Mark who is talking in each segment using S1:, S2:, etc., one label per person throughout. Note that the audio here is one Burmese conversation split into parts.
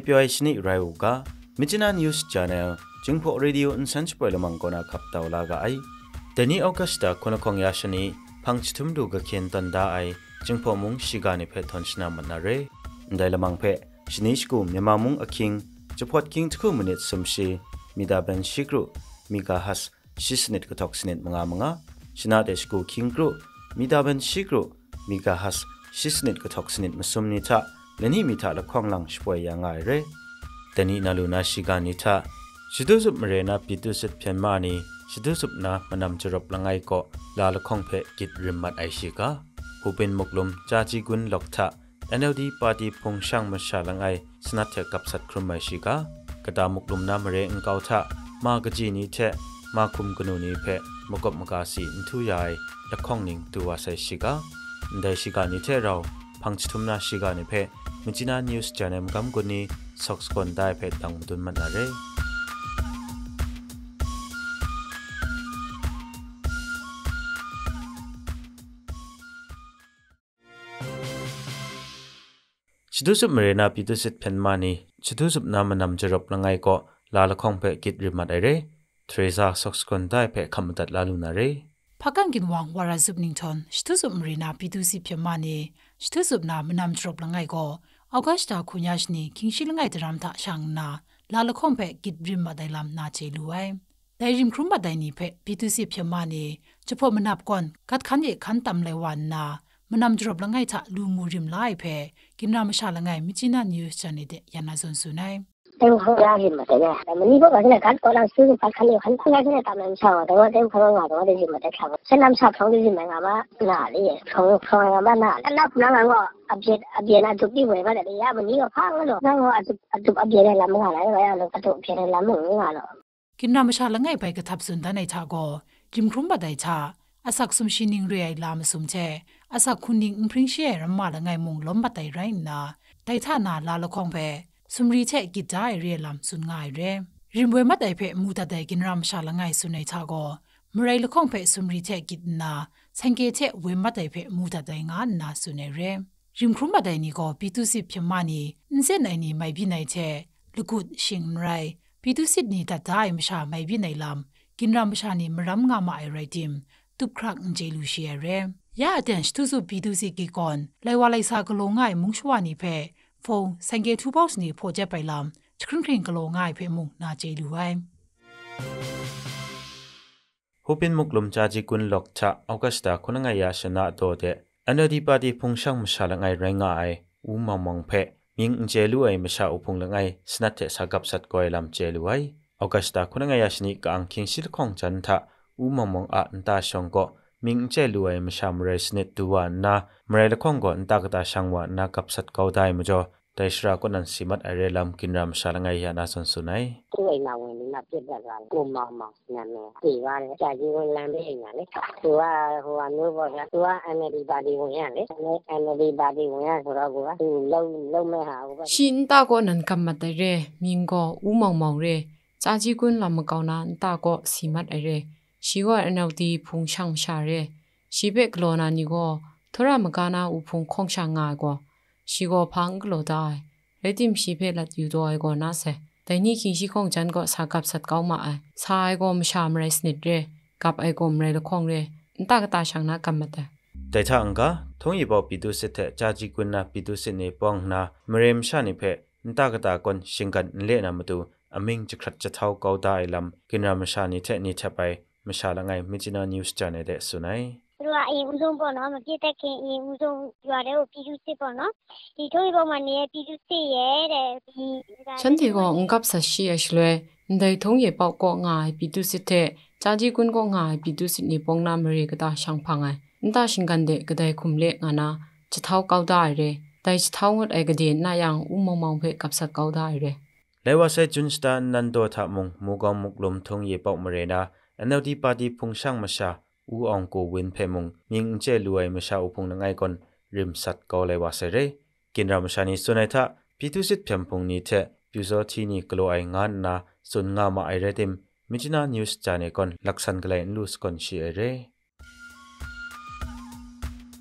S1: PI shini raiu ka Michina News Channel Jingpo Radio Insench Poilamang kona khaptaw la ga ai Deni Augusta kona khong ya shini phangchthum du ga khen tan da ai Jingpo mung shigani phe thon shna manare dai lamang phe shini shku myama mung aking chapot king thku minute sumshi mida ben shikru mika has shisnit ko toxinit manga manga shina de shku king gru mida ben shikru mika has shisnit ko toxinit masumni tha และนี่มีทาละของหลังช่วยยังไงเร่แต่นี่นาลูนาชิกานิทาชิดุสุบเรนาปิดุสุดเพียนมานีชิดุสุบนะมันำจรบละไงก็ลาละของเพกิดริมมัดไอชิกาผู้เป็นมุกลมจาจีกุนหลอกทอ NLD ปาร์ตี้พงช่างมาชาละไงสนัดเถกับสัตว์ครุมไอชิกากระดามุกลมนามเรองเกาทามากจีนี้เทมาคุมกนุนีเพมกบมกาสีนทุยายละของนิงตัวใส่ชิกาได้ชิกานิเทเราพังชุมนาชิกานิเพมิจินานิวส์จานเอ็มกัมกุนีสักสกอนได้เพจตังุตุนมันอะไรชิดูสุบมรนาพิทุสิตเพนมานีชิดูสุบนามนำจรบลังไงก็ลาละคองเพกิดริมัดไอเร่ทรีซาสักสกอนได้เพคำตัดลาลุนาเร
S2: พักานกินวังวาราสุบนิงทอนชิดูสุบมรนาพิทุสิตเพนมานีชิดูสุบนามนำจรบลังไงก็ Augusta kunyashni kingshil ngai dram ta shang na la la khom pe git brim ma dai lam na che luai dai rim khrum ma dai ni pe p2c phe ma ni chpo manap kon kat khan ye khan tam lai wan na manam drop la ngai cha lu mu rim lai pe kinra ma sha la ngai mi china news chane de yana zon su nai
S3: เต็มขงยาเห็นหมดเลยแต่มันนี่พวกเราที่ไหนคัดก็เราซื้อปัดขันเดียวคันแรกที่ไหนตามน้ำชาแต่ว่าเต็มขงงาแต่ว่าได้ยินหมาแต่ขังฉันน้ำชาของไดียนหมายว่าหนาเลยของของงานว่าหนาแล้วนับนั่งงนก็อภิเษกอภบเยกอาจุบดีเหวยมนแต่ระยะวันนี้ก็พังแล้วหนั่งงาอาจุบอาจุบอภิเษกในลำงหาแล้วก็อย่างนึงาจุบอภิเษกในลำง่หนาหรอ
S2: กินน้ำชาแล้วไงไปกระทับสุนทรในชาโกจิมครุ่มบัดในชาอาศักสมชินิงเรียลามสมเชอาศักคุณิงพร้งเชียรำมาละไงมงล้มบัดในไรน่ะแต่ท่านาลาละคองแพสุมรีเชกิจดจเรียลำสุนง่ายเรริมเวมัดไอเพมูตาเตกินรำชาละง่ายสุนในทาโกมรัยละคงเพสุมรีเทกิดนาสังเกเชเวมัดไอเพมูตาเตงานนาสุนนเรริมครุมัดไอนี่ก็ปีตุสิพิมานีนเซนไอนี่ไม่บินไอเชลูกุดชิงไรปีตุสิดนี่ตัดได้มชาไม่บินไอลำกินรำชานี่มรำงามาไอไรดิมตุบครักเจลูเชียเรยาเดนชตุสุปีตุสิกิกอนไลวาไลซากลงง่ายมุงชวานีเพဖုန်ဆိုင်ကေထူပေါ့စနေဖိုချက်ပိုင်လာချခရင်ခရင်ကလောငိုင်ဖေမှုနာကျေလူဝိုင်
S1: ฮุปินมุกลมจาจิกุนล็อกชะออกัสตาคนงายาชนะโตเดอันดีปาดีพงช่างมชาละไงไรงายอูมามองเพะมิงเจลุไอมชาอุพงละไงสนัดเจสากับสัดกอยลำเจลุไอออกัสตาคนงายาชนิกางคิงสิลของจันทะอูมามองอันตาชงก็ ming che luai ma sham re snit tuwa na mre le khong go anta ka ta shangwa na kap sat kau dai ma jo tai shra ko nan simat are lam kin ram sha la ngai ya na son su nai
S3: ko ai na wen na pet da ga ko ma ma na me ti wa le ta ji wen lam be ina le tu wa ho wa no bo ga tu wa anedi ba di wen ya le ne anedi ba di wen ya so ra ko ga tu lou lou me ha ko
S4: ba shin ta ko nan kam ma ta re ming go u mong mong re စာကြီးကွန်းလာမကောင်းတာတာကောစီမတ်အရဲရှိဝအနောက်ဒီဖုန်ဆောင်ရှာရဲရှိဘက်ကလောနာနီကိုထရမကနာဥဖုန်ခေါင်ရှာငါကိုရှိကိုဖန်ကလောဒိုင်ရတိမရှိဘက်လတ်ယူတော့ကိုနာဆဲတိုင်နီခင်ရှိခေါင်ချန်ကိုစာကပ်ဆတ်ကောက်မအိုင်စာအိုကိုမရှာမရစနစ်ရဲကပ်အိုကိုမရလခေါင်ရဲအန်တကတာဆောင်နာကမ္မတဲ့
S1: တိုင်ချန်ကထုံးရပေါပီတုစစ်တဲ့ဂျာဂျီကွနာပီတုစစ်နေပေါင်နာမရမ်ရှာနေဖက်န်တကတာကွန်ရှင်ကန်လေနာမတူအမင်းချခတ်ချထောက်ကောက်တာအိုင်လမ်ကိနာမရှာနေတဲ့နေချက်ပိုင်မရှာလငိုင်မင်ဂျနာ news channel တဲ့ဆွနိုင်
S3: သူတို့ကအရင်ဦးဆုံးပေါ့နော်မပြစ်တတ်ခင်အရင်ဦးဆုံးရွာတဲ့ကိုပြည်သူစစ်ပေါ့နော်ဒီထိုးဘုံမှာနေတဲ့ပြည်သူစစ်ရဲ့တဲ့ဒီ
S4: ချန်တီကောငကပ်ဆရှိရရှလွဲဒိုင်ထုံးရပေါကောငါပြည်သူစစ်တဲ့ဂျာဂျီကွန်းကောငါပြည်သူစစ်နေပုံနာမရေကတာရှောင်းဖငိုင်န်တာရှင်ကန်တဲ့ကဒိုင်ခုမလေငါနာချထောက်ကောက်တာရဲတိုင်ချထောင်းဝတ်အကဒီနာယံဥမုံမောင်ဖေကပ်ဆက်ကောက်တာရဲ
S1: လေဝါဆေဂျွန်းစတာနန်ဒိုသမုံမူကောင်မုကလုံထုံရေပေါမရေနာอ NLD ปาร์ตีพุงช่างมาชาอูอองกูวินเพมงยิงเจลวยมาชาอุพงนังไอคอนริมสัตกอเลวาเสเรกินรามชานีสุนัยทะพิทุสิทธิ์เพยมพงนี้เทพิวโซที่นี่กลัวไองานนะสุนงามาไอเรติมมิจินานิวส์จานเออนลักษณ์กลายลูสคอนชีเอเร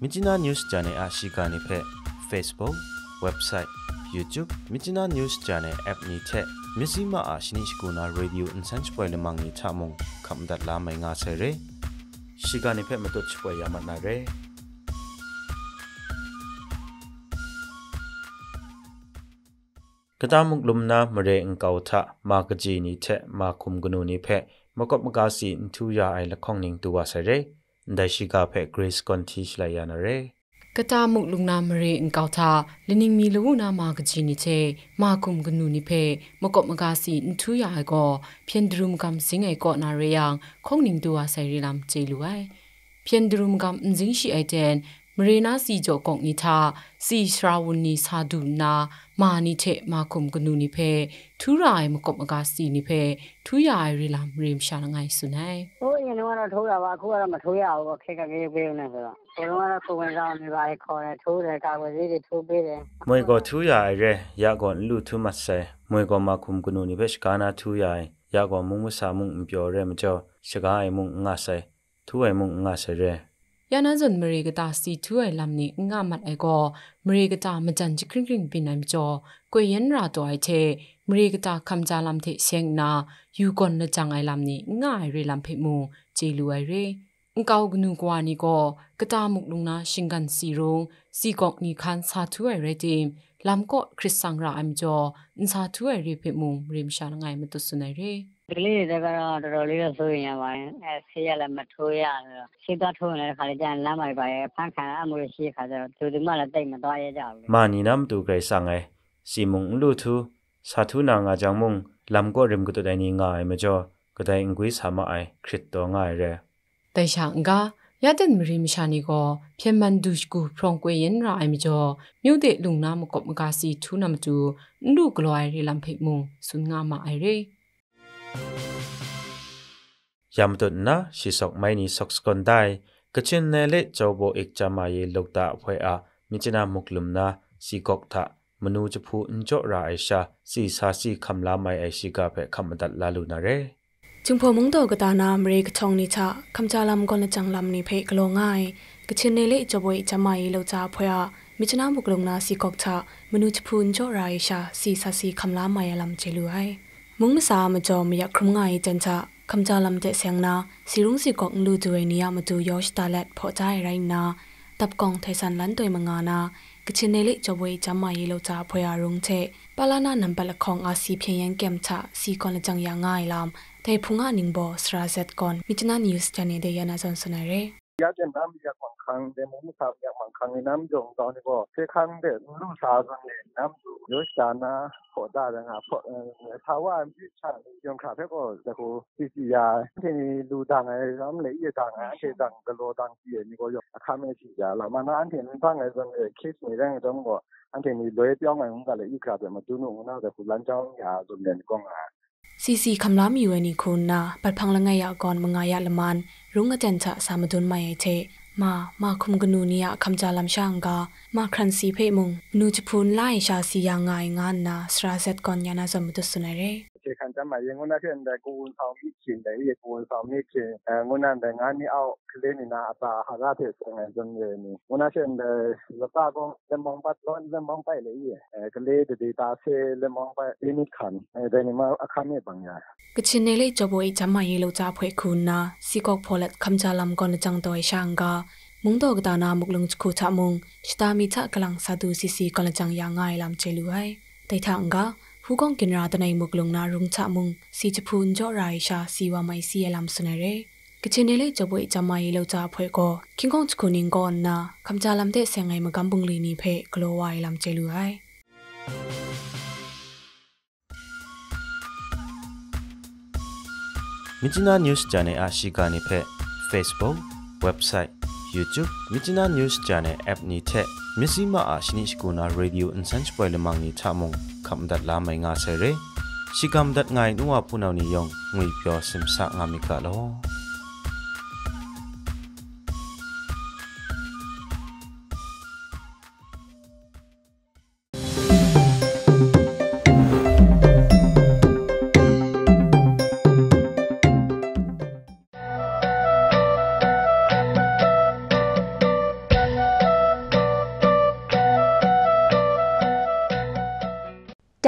S1: มิจินานิวส์จานเออาชิกานิเพ Facebook เว็บไซต์ YouTube มิจินานิวส์จานเอแอปนี้เท Mesima a shini shikuna radio insan spoil lemang ni chamong kamdat la mai nga sere. Shigani pe metot spoil yamat na re. Katamuk lumna mare engkau tha ma kaji ni te ma kum gunu ni pe makop makasi intu ya ai lakong ning tuwa sere. Ndai shiga pe Grace Contish la yana re.
S4: ကတာမှုလုံနာမရေအင်ကောက်တာလနင်းမီလူနာမာကကြီးနိချေမာကုမ်ကနူနိဖေမကော့မကာစီအန်ထူယာကောဖျန်ဒရုမ်ကမ်စင်အေကောနာရေယံခုံနင်းတူဝဆိုင်ရီလမ်ချေလူဝိုင်ဖျန်ဒရုမ်ကမ်အန်ဇင်းရှိအိုင်တန်မရေနာစီကြောကုံနိသာစီရှရာဝနီစာဒူနာမာနိထေမာကုံကနူနိဖေထူရိုင်မကုံအကစီနိဖေထူရိုင်ရီလာမရေမရှာလငိုင်ဆုနိုင်
S5: ဟိုညလုံးကတော့ထိုးတာပါအခုကတော့မထိုးရဘူးအခက်ခက်ကြီးပေးနေဆိုတော့ကျွန်တော်ကတော့ကိုဝင်ဆောင်နေပါလေခေါ်တယ်ထိုးတယ်ကာဝယ်လေးတွေထိုးပေးတယ်
S1: မွေကောထူရိုင်ရဲရာကောလူထူမဆဲမွေကောမာကုံကနူနိဖေရှကာနာထူရိုင်ရာကောမုံမဆာမုံပြောရဲမကျော်ရှကာအိမ်မုံငါဆဲထူအိမ်မုံငါဆဲရဲ
S4: ยานันจนมริกตาสีถ้วยลำนี้งามัดไอก็มริกตามาจันจิกริงกริงปินามจอกวยยันราตัวไอเทมริกตาคำจาลำเทเสียงนายูกอนนจังไอลำนี้ง่ายเรลำเพมูเจลูไอเรကောက်ကနူကွာနီကိုကတာမုကလုံနာရှင်ကန်စီရုံစီကောက်နီခန်စာထွေရတိလမ်ကိုခရစ်ဆန်ရာအမ်ဂျောအန်စာထွေရပြမှုရိမရှာငိုင်မတုစနေရီ
S5: ကလေးတွေကတော့တော်တော်လေးတော့စိုးရိမ်ရပါတယ်အဲဆေးရလည်းမထိုးရတော့ဆေးသွားထိုးရင်လည်းခါလေးကျရင်လမ်းမှာပါရဖန်ခံအမှုရှိခါကျတော့သူတို့မှလည်းတိတ်မသွားရကြဘူ
S1: းမာနီနမ်တူဂရိတ်ဆန်ငယ်စီမုံလူသူစာသူနာငါကြောင့်မုံလမ်ကိုရင်ကတဒိုင်ငါအိမကျော်ကဒိုင်ငွေဆာမအိုင်ခရစ်တော်ငါရဲ
S4: တေရှန်ကရတဲ့မရီမရှာနီကိုပြမန်ဒူရှ်ကူဖရုံကွေရင်ရာအိမ်ကျော်မြို့တဲ့လူနာမကော့မကာစီထူးနမတူနုဂလိုအိုင်ရီလမ်ဖိမုံဆွန်ငါမအိုင်ရီ
S1: ยามตุนนะสิสกไม่นิสกสกันได้กระชินเนลิเจ้าโบเอกจามาเยลกตาพืยอามิจนามุกลุมนะสิกกทะมนูจะพูนจราไอชาสีสาสีคำลาไม่ไอสิกาเพคำดัดลาลุนาเร
S6: จึงพอมุงโตกตานามเรกชองนิชะคำจาลำกอนจังลำนิเพกโลง่ายกระชินเนลิเจ้าโบเอกจามาเยลกตาพืยอามิจนามุกลุมนะสิกกทะมนูจะพูนจราไอชาสีสาสีคำลาไม่ลำเจลุไอมุงมสามจอมยาครุมงายจันชะคำจาลำเจเสียงนาสิรุงสิกอกลูจวยนิยามาจูยอชตาเลตพอใจไรนาตับกองไทสันลันตัวมังานากชินเนลิจวยจำมาเยโลจาพยารุงเชปาลานานัมปละของอาซีเพียงยังเกมชะสีกอนละจังยางง่ายลามแต่พุงานิงบอสราเซตกอนมิจนานิวส์จันเนเดยานาจอนสนเร
S3: 야제남이야광강데몸사야광강이남종도니고세칸데루사존데남주요시다나호다랑아포타완비찬용카페고자고시시야테니루당에남레예당아세당글로당지에니고요카메시야라마나안테는방에서케이스니랑좀거안테니로에뿅아용가레이카베마두노오나데불란
S1: 장야좀네공아
S6: ซีซีคำลามีเวนิคุณนาปัดพังละไงยากรมงายาละมันรุงอาจารย์ชะสามดุลไม่เทมา มาคุมกนูนียคำจาลำช่างกามาครันสีเพมุงนูจะพูนไล่ชาสียางไงงานนาสราเซตกอนยานาสมุตุสุนเร
S3: အခြေခံကျန်းမာရေးငုနာဖြစ်တဲ့ကိုဝန်ဆောင်မိခင်တဲ့ရေကိုဝန်ဆောင်မိခင်ငုနာတဲ့ငါနီအောက်ကလေးနီနာအပါဟာရတဲ့ဆိုင်ငယ်စုံရဲ့နီငုနာရှင်တဲ့လပါကောလမောင်ပတ်လွန်လမောင်ပိုင်လေကလေးဒေတာဆေလမောင်ပိုင်အ
S1: င်းခံအဲဒီနီမှာအခမ်းမဲ့ပန်ရ
S6: ကချင်နေလေဂျဘွေကျန်းမာရေးလောက်ချဖွဲခုနာစီကောက်ဖော်လက်ခမ်ချာလမ်ကောနချန်တော့ရှန်ကာมุงดอกตานามุกลงคูชะมุงชตามีชะกลังสาดูซีซีกลังจังยางง่ายลำเจลุไอแต่ทางกาဟူကောင်ကင်ရာတနိုင်မုကလုံနာရုံချမုံစီချဖုန်ကြောရိုင်ရှာစီဝမိုင်စီယလမ်စနရဲကချင်နေလေကြပွေကြမိုင်လောက်ချဖွဲကိုခင်ကောင်ချခုနင်းကောနာခမ်ချလမ်တဲ့ဆငိုင်မကမ်ပုန်လီနီဖဲဂလိုဝိုင်လမ်ချေလူဟိုင်
S1: မြစ်နာ news channel အရှိကနေဖက် Facebook website YouTube မြစ်နာ news channel app နေထက်မြစီမအားရှိနေရှိကိုနာ radio insense ပွဲလမန်နေချမုံคำดัดลาไม่งาเสเรสิคมดัดไงนัวพูนเอาหนิยงงุยเปียวสมสะงามิกาโล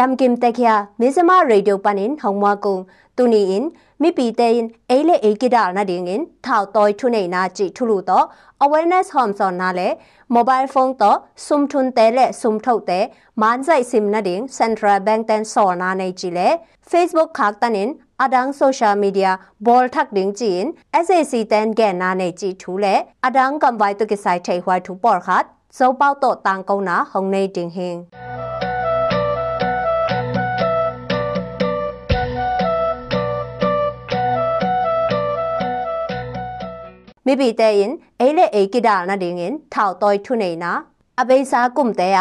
S7: မ်ကင်တက်ခရမေဇမရေဒီယိုပနင်ဟောင်မကုံတူနီအင်မိပီတဲင်အေလေအေကိဒါနာဒင်းင်ထောက်တော်ထုနေနာကြည့်ထုလို့တော့ awareness home စောနာလေ mobile phone တော့စုံထွန်းတဲလေစုံထုတ်တဲမန်ဆိုင်စင်နာဒင်း central bank တန်စောနာနေကြည့်လေ facebook ခါတနင်အဒန်းဆိုရှယ်မီဒီယာဘောလ်ထက်ဒင်းချင် SAC တန်ကဲနာနေကြည့်ထူလေအဒန်းကမ်ဝိုင်တုကိဆိုင်ထေဟွိုင်ထူပေါ်ခတ်စောပေါတော့တန်ကုန်းနာဟောင်နေတင်ဟင်းမိဘတဲ့ရင်အိလေအိကိဒါနာဒင်းင်ထောက်တော်ထုနေနာအပိစာကုမ်တဲ့ယ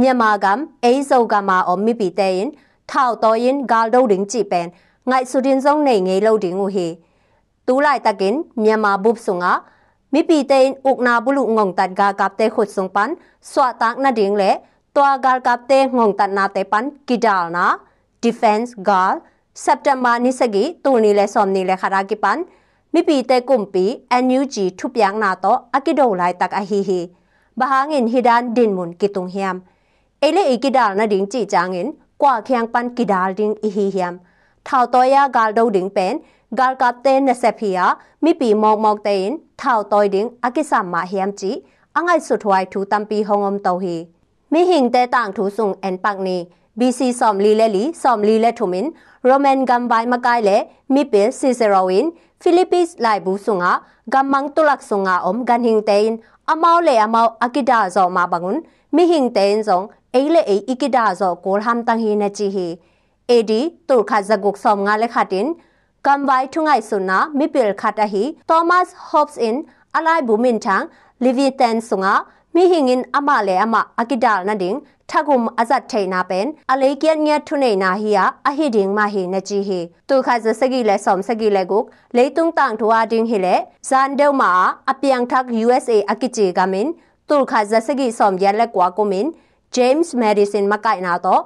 S7: မြန်မာကမ်အိဇောကမာအမိဘတဲ့ရင်ထောက်တော်ရင်ဂါဒိုဒင်းချိပန်ငိုက်ဆူဒင်းစုံနေငေးလို့ဒင်းဟူဟီတူလိုက်တကင်မြန်မာဘုပ်စုံငါမိပီတဲ့ဥကနာဘလူငုံတတ်ဂါကပ်တဲ့ခုတ်စုံပန်စွာတက်နာဒင်းလေတွာဂါကပ်တဲ့ငုံတတ်နာတဲ့ပန်ကိဒါနာ defense gal september ni sagi tulni le somni le khara ki pan မိပီတဲကုမ်ပီ NUG ထုပြန်းနာတော့အကိဒိုလိုက်တက်အဟီဟီဘာဟာငင်ဟီဒန်ဒင်မွန်ကီတုံဟ ्याम အေလေအီကီဒါနာဒင်းချီချာငင်ကွာခ ्यांग ပန်ကီဒါဒင်းအဟီဟ ्याम ထောက်တော့ရဂါလ်ဒိုဒင်းပန်ဂါလ်ကပ်တဲနဆက်ဖီယာမိပီမောက်မောက်တဲင်ထောက်တော့ဒင်းအကိဆာမာဟ ्याम ချီအငိုင်ဆုထွိုင်ထူတမ်ပီဟောင်အမ်တောဟီမိဟင်တဲတန့်ထူဆုငအန်ပတ်နီ BC สอมลีเลลีสอมลีเลทุมินโรแมนกัมไบมะกายเลมิเปซิเซโรวิน Philippines lai bu sunga gamang tulak sunga om gan hing tein amau le amau akida zo ma bangun mi hing tein zong ei le ei ikida zo kol ham tang hi na chi hi AD tur kha zaguk som nga le khatin kamwai thungai suna mi pil khata hi Thomas Hobbes in alai bumin thang Leviathan sunga mi hingin ama le ama akidal na ding thagum azat thei na pen alei kyan nya thunei na hi ya a hi ding ma hi na chi hi tu kha za sagi le som sagi le guk le tung tang thua ding hi le zan deu ma a piang thak usa akichi gamin tu kha za sagi som yan le kwa ko min james madison makai na to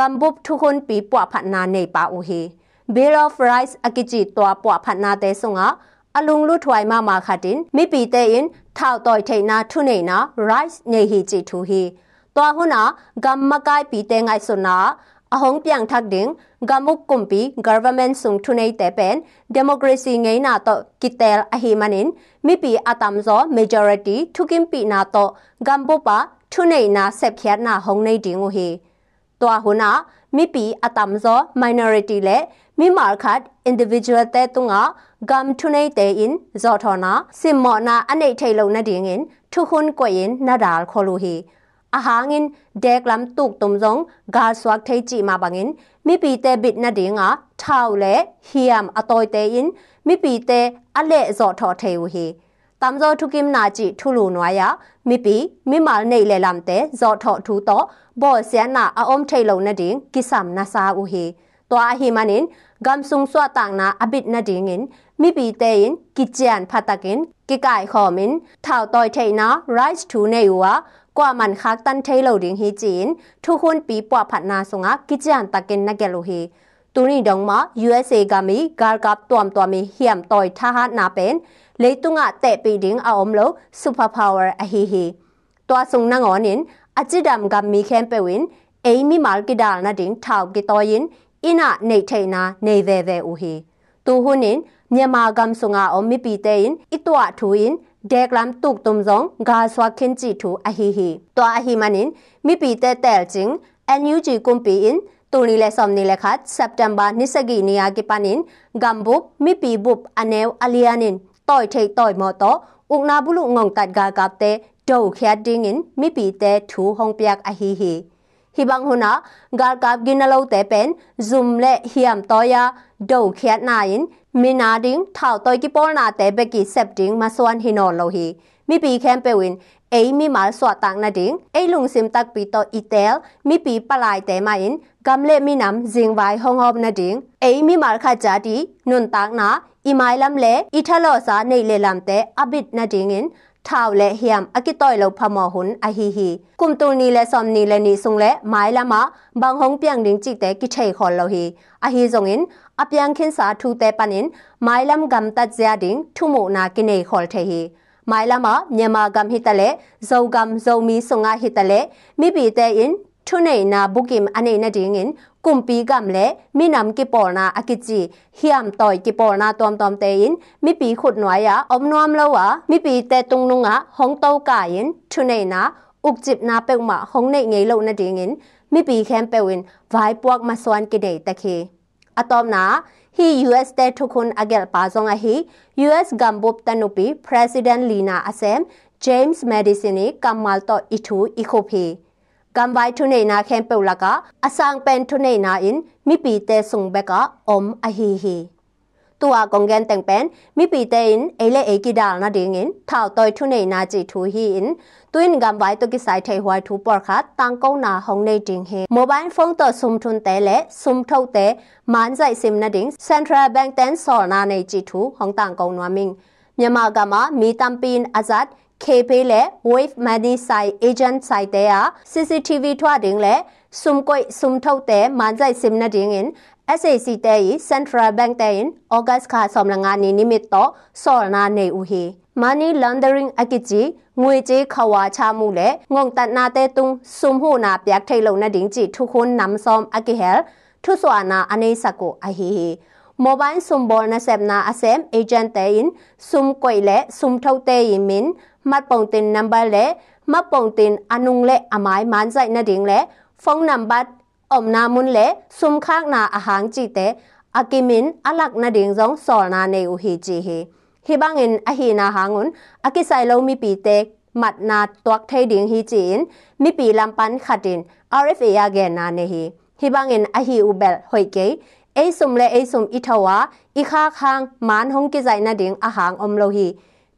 S7: kambup thukun pi pwa phat na nei pa u hi bill of rights akichi to pwa phat na te sunga အလုံလူထွိုင်မမာခတင်မိပီတဲ့ရင်ထောက်တော်ထိန်နာထုနေနာ rice နေဟီချီထူဟီတွာဟုနာဂမ်မကိုင်ပီတဲ့ငိုင်ဆုနာအဟောင်းပြန်ထက်ဒင်းဂမုကွန်ပီ government ဆုံထုနေတဲ့ပန် democracy ငိနာတော့ကီတဲလ်အဟီမနင်မိပီအတမ်ဇော majority ထုကင်ပီနာတော့ဂမ်ဘောပါထုနေနာဆက်ဖြတ်နာဟောင်းနေဒင်းဟီတွာဟုနာမိပီအတမ်ဇော minority လေ mimarkhat individual te tunga gam thunei te in zothona simmona anei thailo na dingin thuhun koyin nadal kholu hi ahangin deklam tuk tumjong ga swak thei chi ma bangin mi pi te bit na dinga thau le hiam atoi te in mi pi te ale zo tho thei u hi tam zo thukim na chi thulu nwa ya mi pi mi mal nei le lam te zo tho thu to bo sian na a om thei lo na ding kisam na sa u hi ตัวอหิมันินกำสุงสวต่างนาอบิดนาดิงินมีปีเตยินกิจยานพัตกินกิกายขอมินถ่าวตอยเทนาไรส์ทูในหัวกว่ามันคักตันเทโลดิงฮีจีนทุกคนปีปวผัดนาสงะกิจยานตะกินนักเกลูฮีตูนี่ดองมา USA กามีกาลกับตัวมตัวมีเหี่ยมตอยทหารนาเป็นเลยตุงะเตะปีดิงเอาอมโลซูเปอร์พาวเวอร์อฮีฮีตัวสงนางอนินอจิดำกับมีแคมเปวินเอมีมาลกิดาลนาดิงถ่าวกิตอยินအင်းနေထိုင်နာနေဝဲဝဲဦးဟီတူဟွနင်မြန်မာကမ်ဆုငါအမီပီတဲင်အတွာထူင်ဒဲကလမ်တုတ်တုံဇုံဂါဆွာခင်ချီထူအဟီဟီတွာအဟီမနင်မီပီတဲတဲလ်ချင်းအန်ယူဂျီကွန်ပီအင်တူနီလဲဆောင်နီလဲခတ်စက်တမ်ဘာနိစဂီနီယာကိပနင်ဂမ်ဘုပ်မီပီဘုပ်အနဲဝအလီယာနင်ต่อยเทต่อยมอตออุกนาบุลุงงตัดกากับเตโดแคดดิงินมิปีเตถูหองเปียกอหีหี hi bang huna gar kap gin lo te pen zum le hiam to ya do khiat na in mina ding thau toy ki pol na te be ki sep ding ma swan hi no lo hi mi pi khem pe win ei mi mal swa tang na ding ei lung sim tak pi to itel mi pi palai te ma in gam le mi nam jing vai hong hop na ding ei mi mal kha cha ti nun tak na imai lam le ithalo sa nei le lam te abit na ding in ทาวและเฮียมอกิต้อยเลาพมอหุนอหิฮีกุมตูนีและซอมนีและนีสุงและไม้ละมะบางห้องเปียงดิงจิกแต่กิเชยคอนเลาฮีอหิจงอินอเปียงขินสาทูแต่ปันอินไม้ลำกำตัดเจียดิงทุโมนากิเนคอลเทฮีမိုင်လာမမြန်မာကမ်ဟီတလေဇောကမ်ဇောမီဆုငါဟီတလေမိဘီတဲအင်ထုနေနာဘုကင်အနေနဒင်းင်กุมปีกัมและมีนำกิปอนาอกิจิเฮียมต่อยกิปอนาตอมตอมเตยินมีปีขุดหน่วยอะอมนวมแล้วอะมีปีแต่ตรงนุงอะหงเต้ากายินทุเนนะอุกจิบนาเป็กมาหงในไงเลวนาดิงินมีปีแคมเปวินไว้ปวกมาสวนกิเดตะเคอะตอมนาฮี US แต่ทุกคนอเกลปาซองอะฮี US กัมบุบตนุปี President Lina Asem James Madisoni Kamal to Itu Ikhope กำไว้ทุนในนาแคมเปลละกะอาสังเป็นทุนในนาอินมีปีเตสุงเบกะอมอฮีฮีตัวกองเกนแต่งเป็นมีปีเตอินเอเลเอกิดาลนาดิงินถ่าวตอยทุนในนาจิทูฮีอินตุนกำไว้ตุกิสายไทยหวยทูปอร์คัดตังกงนาหองในดิงเฮโมบายฟงต่อซุมทุนเตและซุมเท่าเตมันใจซิมนาดิงเซ็นทรัลแบงก์เตนสอนาในจิทูของต่างกองนัวมิงမြန်မာကမှမီတမ်ပင်းအဇတ် KP le wave mani sai agent sai te ya CCTV thwa ding le sum koi sum thau te man sai sim na ding in SAC te yi Central Bank te in August kha som la nga ni nimit to sol na nei u hi money laundering akiji ငွေကြေးခဝါချမှုလေငုံတနာတဲ့တုံစုံဟုနာပြက်ထိတ်လုံနဲ့ဒင်းကြည့်ထုခွန်းနမ်ဆောင်အကိဟဲထုဆွာနာအနေစကိုအဟီဟီ mobile sumbol na sepna asem agent tein sum koile sum thau te yimin မှတ်ပုံတင်နံပါတ်လေမှတ်ပုံတင်အနုံလေအမိုင်မန်ဆိုင်နဒင်းလေဖုန်းနံပါတ်อมนามุนเลซุมข้างนาอาหางจีเตอากิมินอลักนาดิงซองสอนาเนอุฮีจีเฮฮิบังเงินอหีนาหางุนอากิไซโลมีปีเตมัดนาตวกไทดิงฮีจีนมีปีลำปันขัดินอาริฟเอยาเกนาเนฮีฮิบังเงินอหีอุเบลหอยเกเอซุมเลเอซุมอิทาวาอิคาคางมานฮงกิไซนาดิงอาหางอมโลฮี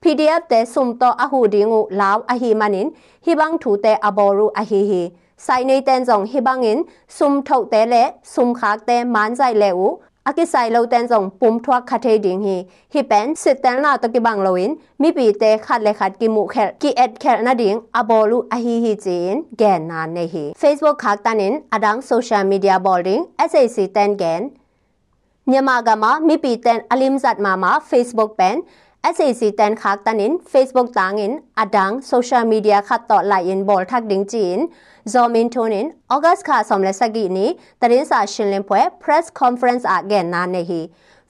S7: PDF te sumto ahudingu law ahimanin hibang thu te aboru ahihi sai nei ten jong hibangin sum thau te le sum khak te man jai le u akisai lo ten jong pum thwa khathe ding hi hi pen sit ten la to ki bang loin mi pi te khat le khat ki mu khel ki et khel na ding aboru ahihi jin gen na ne hi facebook khak tanin adang social media boarding sac ten gen မြန်မာကမှာမိပီတန်အလင်းဇတ်မာမှာ Facebook ပန် SAC แตนคักตันิน Facebook ตางินอดังโซเชียลมีเดียคัดต่อไลน์บอลทักดิงจีน Zoom in tune in August ค่ะสมและสกีนี้ตรินสาชินเลนพวย press conference อาแกนนานเนฮี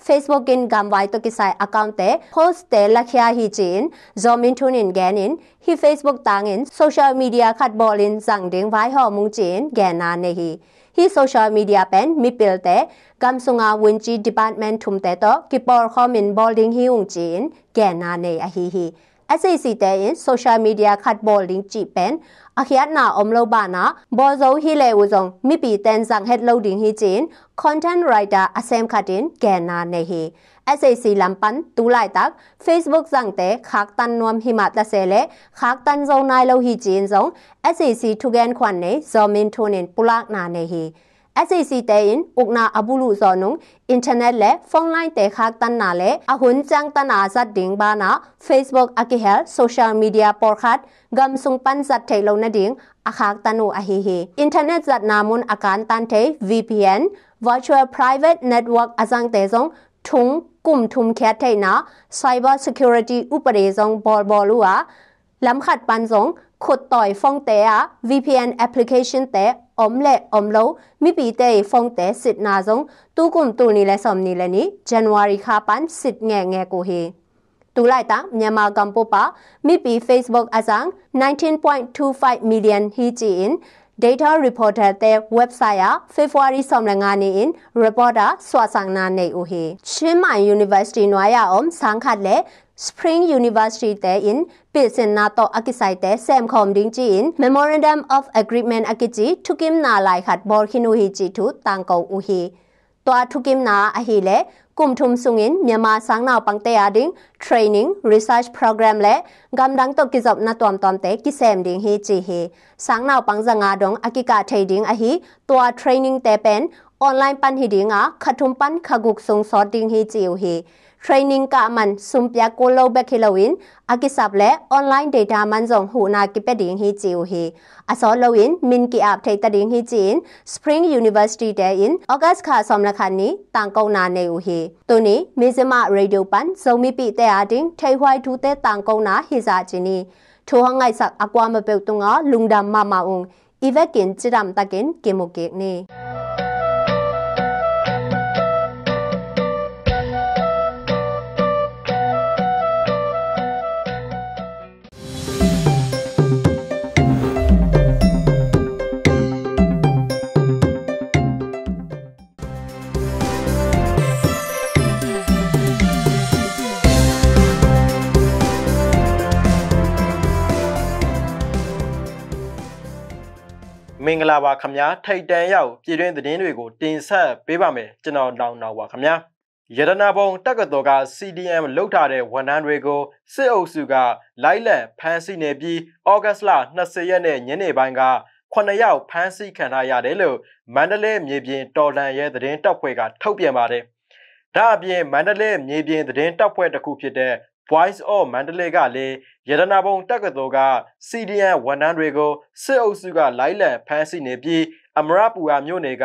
S7: Facebook in gamwai to kisai account te post te lakhya hi chin zoom in tune in gan in hi Facebook tang in social media khat bol in zang ding vai ho mung chin gan na ne hi hi social media pen mi pil te ကမ်ဆုငါဝန်ကြီး department ထုံတဲ့တော့ကိပေါ်ခေါမင်ဘောလင်းဟီုံချင်ကဲနာနေအဟီဟီ SAC တဲ့ social media cut bowling ကြည့်ပန်အခရနာအုံလောဘာနာဘောဇုံဟီလေဝဇုံမိပီတန်ဇန်ဟက်လောဒင်းဟီချင်း content writer အစမ်ခတ်တင်ကဲနာနေဟီ SAC လမ်ပန်တူလိုက်တက် Facebook ဇန်တဲ့ခါကတန်နွမ်ဟီမတ်တဆဲလေခါကတန်ဇုံနိုင်လောဟီချင်းဇုံ SAC ထုကန်ခွန်နေဇောမင်ထုန်င်ပူလကနာနေဟီ SAC တဲင်ဥကနာအဘူလူဇော်နုံအင်တာနက်လေဖုန်းလိုင်းတဲခါတန်နာလေအဟွန်ချန်တနာဇတ်ဒင်းဘာနာ Facebook အကိဟဲဆိုရှယ်မီဒီယာပေါ်ခတ်ဂမ်ဆုံပန်ဇတ်ထေလုံနဒင်းအခါတနုအဟီဟီအင်တာနက်ဇတ်နာမွန်အကန်တန်ထေ VPN virtual private network azang te zong thung kum thum khya thei na cyber security upare zong bol bol wa lam khat pan zong khot toy phong te a vpn application te อมเละอมโลมิปีเตยฟงเตสิทนาซงตู้กุมตูนีและสมนีและนี้จันวารีคาปันสิทแงแงกูเฮတူလိုက်တာမြန်မာကမ္ဘောပါမိပီ Facebook အစံ19.25 million he in data reporter the website a february somlanga ni in reporter swasangna nei u he chin mai university noya om sangkhat le Spring University te in Pilsen na to akisai te sem khom ding chi in Memorandum of Agreement akichi thukim na lai khat bor khinu hi chi thu tang ko u hi twa thukim na a hi le kum thum sungin myama sang na pang te ading training research program le gam dang to kizop na tom tom te kisem ding hi chi hi sang na pang zanga dong akika trading a hi twa training te pen online pan hi ding a khathum pan khaguk sung sorting hi chi u hi training ka man sumpya ko lo be khilawin akisap le online data man jong hu na ki pe ding hi chi u hi aso lowin min ki ap thai ta ding hi chin spring university de in august kha som la khan ni tang kong na ne u hi to ni mizima radio pan zomi pi te a ding thai hwai thu te tang kong na hi za chin ni tho ha ngai sak akwa ma pe tu nga lungda ma ma ung อีเวกินจิรัมตะเกนเกโมเกกนี่
S8: မင်္ဂလာပါခင်ဗျာထိတ်တန်ရောက်ပြည်တွင်းသတင်းတွေကိုတင်ဆက်ပေးပါမယ်ကျွန်တော်နောင်နောင်ပါခင်ဗျာရတနာဘုံတက္ကသိုလ်က CDM လုတ်ထားတဲ့ဝန်ထမ်းတွေကိုစစ်အုပ်စုကလိုက်လံဖမ်းဆီးနေပြီးဩဂတ်စ်လ20ရက်နေ့ညနေပိုင်းက9ရောက်ဖမ်းဆီးခံထားရတယ်လို့မန္တလေးမြေပြင်တော်လှန်ရေးသတင်းတပ်ဖွဲ့ကထုတ်ပြန်ပါတယ်ဒါအပြင်မန္တလေးမြေပြင်သတင်းတပ်ဖွဲ့တစ်ခုဖြစ်တဲ့ Voice of Mandalay ကလည်းရတနာပုံတက္ကသိုလ်က CDN ဝန်ထမ်းတွေကိုစစ်အုပ်စုကလိုက်လံဖမ်းဆီးနေပြီးအမရပူဟာမြို့နယ်က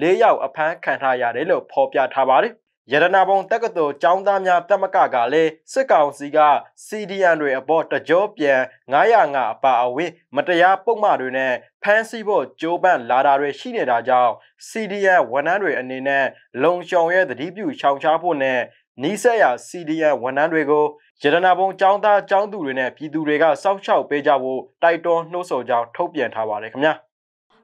S8: ၄ယောက်အဖမ်းခံထားရတယ်လို့ဖော်ပြထားပါတယ်။ရတနာပုံတက္ကသိုလ်ចောင်းသားများတက်မကကလည်းစစ်ကောင်စီက CDN တွေအပေါ်တကြောပြန်905အပါအဝင်မတရားပုံမှန်တွေနဲ့ဖမ်းဆီးဖို့ကြိုးပမ်းလာတာတွေရှိနေတာကြောင့် CDN ဝန်ထမ်းတွေအနေနဲ့လုံခြုံရဲ့သတိပြုရှောင်ရှားဖို့နဲ့နီးစပ်ရာ CDN ဝန်ထမ်းတွေကိုရတနာပုံကျောင်းသားကျောင်းသူတွေနဲ့ပြည်သူတွေကစောင့်ရှောက်ပေးကြဖို့တိုက်တွန်းနှိုးဆော်ကြောင်းထုတ်ပြန်ထားပါတယ်ခင်ဗျာ။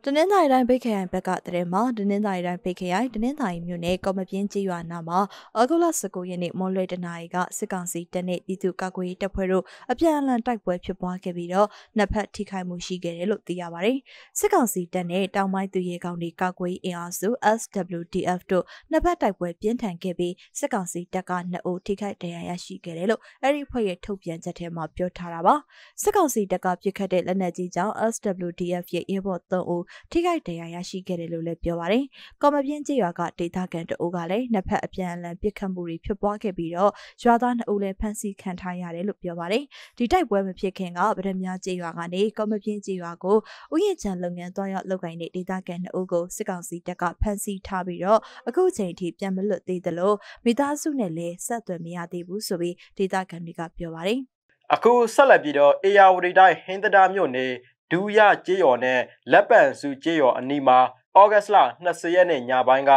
S9: တနင်္သာရီတိုင်းဘိတ်ခရိုင်ဘက်ကတရဲမှာတနင်္သာရီတိုင်းဘိတ်ခရိုင်တနင်္သာရီမြို့နယ်ကော်မပြင်းကြီးရွာနာမှာအောက်တိုဘာ19ရက်နေ့မွန်လွဲတနာရီကစစ်ကောင်စီတပ်နဲ့ပြည်သူ့ကာကွယ်ရေးတပ်ဖွဲ့တို့အပြန်အလှန်တိုက်ပွဲဖြစ်ပွားခဲ့ပြီးတော့နှစ်ဖက်ထိခိုက်မှုရှိခဲ့တယ်လို့သိရပါတယ်။စစ်ကောင်စီတပ်နဲ့တောင်ပိုင်းသူရဲကောင်းတွေကာကွယ်အင်အားစု SWDF တို့နှစ်ဖက်တိုက်ပွဲပြင်းထန်ခဲ့ပြီးစစ်ကောင်စီတပ်ကနှစ်ဦးထိခိုက်ဒဏ်ရာရရှိခဲ့တယ်လို့အဲ့ဒီဖွဲ့ရဲ့ထုတ်ပြန်ချက်ထဲမှာပြောထားတာပါ။စစ်ကောင်စီတပ်ကပြစ်ခတ်တဲ့လက်နက်ကြီးကြောင့် SWDF ရဲ့ airport 3ဦးထိခိုက်ဒဏ်ရာရရှိခဲ့တယ်လို့လည်းပြောပါတယ်။ကော်မပြင်းကြေးရွာကဒေသခံတအုပ်ကလည်းနှစ်ဖက်အပြန်အလှန်ပစ်ခတ်မှုတွေဖြစ်ပွားခဲ့ပြီးတော့ရွာသားနှစ်အုပ်လည်းဖမ်းဆီးခံထားရတယ်လို့ပြောပါတယ်။ဒီတိုက်ပွဲမဖြစ်ခင်ကဗဒမြကြေးရွာကနေကော်မပြင်းကြေးရွာကိုဥယျာဉ်ခြံလုပ်ငန်းသွားရောက်လုပ်ကိုင်တဲ့ဒေသခံနှစ်အုပ်ကိုစစ်ကောင်စီတပ်ကဖမ်းဆီးထားပြီးတော့အခုချိန်ထိပြန်မလွတ်သေးတယ်လို့မိသားစုနဲ့လည်းဆက်သွယ်မရသေးဘူးဆိုပြီးဒေသခံ
S8: တွေကပြောပါတယ်။အခုဆက်လက်ပြီးတော့အေယာဝတီတိုင်းဟင်္သာမြို့နယ်ဒူးရကြေးရော်နဲ့လက်ပံစုကြေးရော်အနီးမှာဩဂတ်စ်လ20ရက်နေ့ညပိုင်းက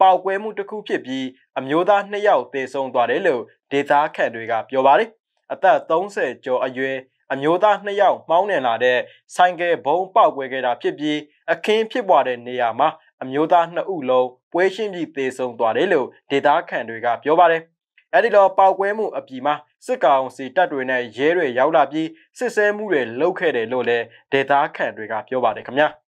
S8: ပေါက်ကွဲမှုတစ်ခုဖြစ်ပြီးအမျိုးသား2ယောက်သေဆုံးသွားတယ်လို့ဒေသခံတွေကပြောပါတယ်။အသက်30ကျော်အရွယ်အမျိုးသား2ယောက်မှောင်းနှင်လာတဲ့ဆိုင်ကယ်ဘုံပေါက်ကွဲခဲ့တာဖြစ်ပြီးအခင်းဖြစ်ပွားတဲ့နေရာမှာအမျိုးသား2ဦးလုံးပွဲရှင်းပြီးသေဆုံးသွားတယ်လို့ဒေသခံတွေကပြောပါတယ်။အဲဒီလိုပေါက်ကွဲမှုအပြီးမှာစစ်ကောင်စီတပ်တွေနဲ့ရဲတွေရောက်လာပြီးစစ်ဆဲမှုတွေလုပ်ခဲ့တယ်လို့လည်းဒေသခံတွေကပြောပါတယ်ခင်ဗျာ။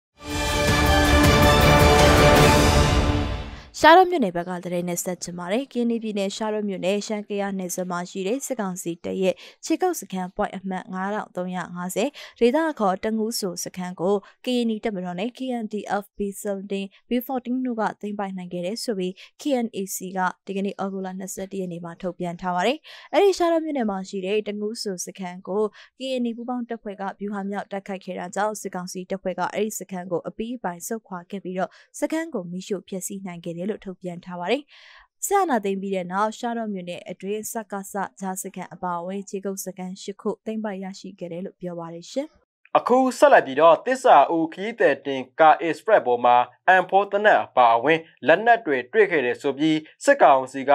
S9: ရှားရွတ်မြို့နယ်ဘက်ကသတင်းနဲ့ဆက်ချင်ပါတယ်။ကင်းနီပြည်နယ်ရှားရွတ်မြို့နယ်ရှမ်းကရနယ်စပ်မှာရှိတဲ့စစ်ကောင်စီတပ်ရဲ့ခြေကုပ်စခန်း point အမှတ်9350ဒေသခေါ်တငူးဆိုစခန်းကိုကင်းနီတပ်မတော်နဲ့ KNDF B17 B14 တို့ကသိမ်းပိုက်နိုင်ခဲ့တယ်ဆိုပြီး KNAC ကဒီကနေ့ဩဂုတ်လ22ရက်နေ့မှာထုတ်ပြန်ထားပါတယ်။အဲဒီရှားရွတ်မြို့နယ်မှာရှိတဲ့တငူးဆိုစခန်းကို KND ပူးပေါင်းတပ်ဖွဲ့ကဗျူဟာမြောက်တိုက်ခိုက်ခဲ့တာကြောင့်စစ်ကောင်စီတပ်ဖွဲ့ကအဲဒီစခန်းကိုအပီးပိုင်ဆုတ်ခွာခဲ့ပြီးတော့စခန်းကိုမိရှုဖျက်ဆီးနိုင်ခဲ့တယ်တယ်လို့ထုတ်ပြန်ထားပါတယ်။ဆရာနာသိမ်းပြီးတဲ့နောက်ရှာတော့မြို့နယ်အတွင်းစက္ကစဂျာစကန်အပါအဝင်ခြေကုပ်စကန်၈ခုသိမ်းပိုက်ရရှိခဲ့တယ်လို့ပြောပါတယ်ရှင်။
S8: အခုဆက်လက်ပြီးတော့တစ္ဆာဦးခီးတဲ့တင်ကာအစ်စပရက်ပေါ်မှာအန်ဖိုတနက်အပါအဝင်လက်နက်တွေတွေ့ခဲ့တယ်ဆိုပြီးစစ်ကောင်စီက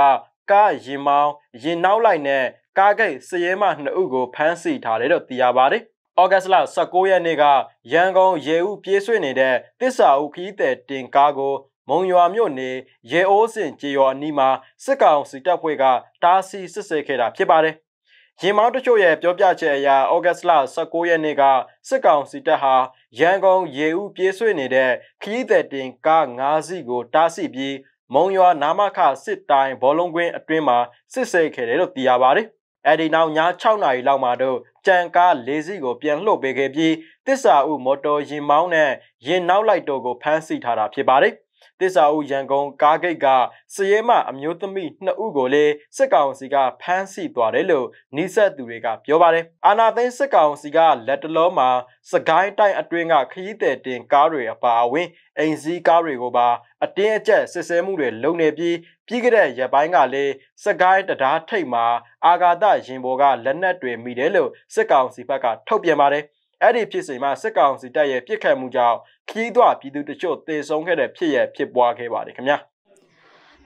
S8: ကားရင်မောင်းရင်နောက်လိုက်နဲ့ကားဂိတ်စရဲမနှစ်ဦးကိုဖမ်းဆီးထားတယ်လို့သိရပါတယ်။ဩဂတ်စ်လ16ရက်နေ့ကရန်ကုန်ရေဦးပြေးဆွေးနေတဲ့တစ္ဆာဦးခီးတဲ့တင်ကားကိုမုံရွာမြို့နယ်ရေအိုးစင်ကြေရွာနီးမှာစစ်ကောင်စီတပ်ဖွဲ့ကတားဆီးစစ်ဆေးခဲ့တာဖြစ်ပါတယ်။ရင်မောင်းတချို့ရဲ့ပြောပြချက်အရဩဂတ်စ်လ16ရက်နေ့ကစစ်ကောင်စီတပ်ဟာရန်ကုန်ရေဦးပြေးဆွေ့နေတဲ့ခရီးသည်တင်ကား9စီးကို တားဆီးပြီးမုံရွာနာမခစစ်တိုင်းဘောလုံးကွင်းအတွင်းမှာစစ်ဆေးခဲ့တယ်လို့သိရပါတယ်။အဲဒီနောက်ည6နာရီလောက်မှာတော့ကြံကား၄စီးကိုပြန်လှုပ်ပေးခဲ့ပြီးတစ္ဆာဦးမော်တော်ယာဉ်မောင်းနဲ့ယာဉ်နောက်လိုက်တော်ကိုဖမ်းဆီးထားတာဖြစ်ပါတယ်။တစ္ဆာဦးရန်ကုန်ကားဂိတ်ကစရဲမအမျိုးသမီးနှစ်ဦးကိုလည်းစစ်ကောင်စီကဖမ်းဆီးသွားတယ်လို့နှိဆက်သူတွေက ပြောပါတယ်။အာနာသိန်းစစ်ကောင်စီကလက်တလုံးမှာစကိုင်းတိုင်းအတွင်းကခရီးသည်တင်ကားတွေအပါအဝင်အိမ်စည်းကားတွေကိုပါ အတင်းအကျပ်စစ်ဆဲမှုတွေလုပ်နေပြီးပြည်ကတဲ့ရပိုင်းကလည်းစကိုင်းတရားထိတ်မှာအာဂါတရင်ဘော်ကလက်နက်တွေမိတယ်လို့စစ်ကောင်စီဘက်က ထုတ်ပြန်ပါတယ်။အဲ့ဒီဖြစ်စဉ်မှာစစ်ကောင်စီတပ်ရဲ့ပြစ်ခတ်မှုကြောင့်ခီးသွွာပြည်သူတချို့တေဆုံးခဲ့တဲ့ဖြစ်ရဖြစ်ပွားခဲ့ပါတယ်ခင်ဗျာ။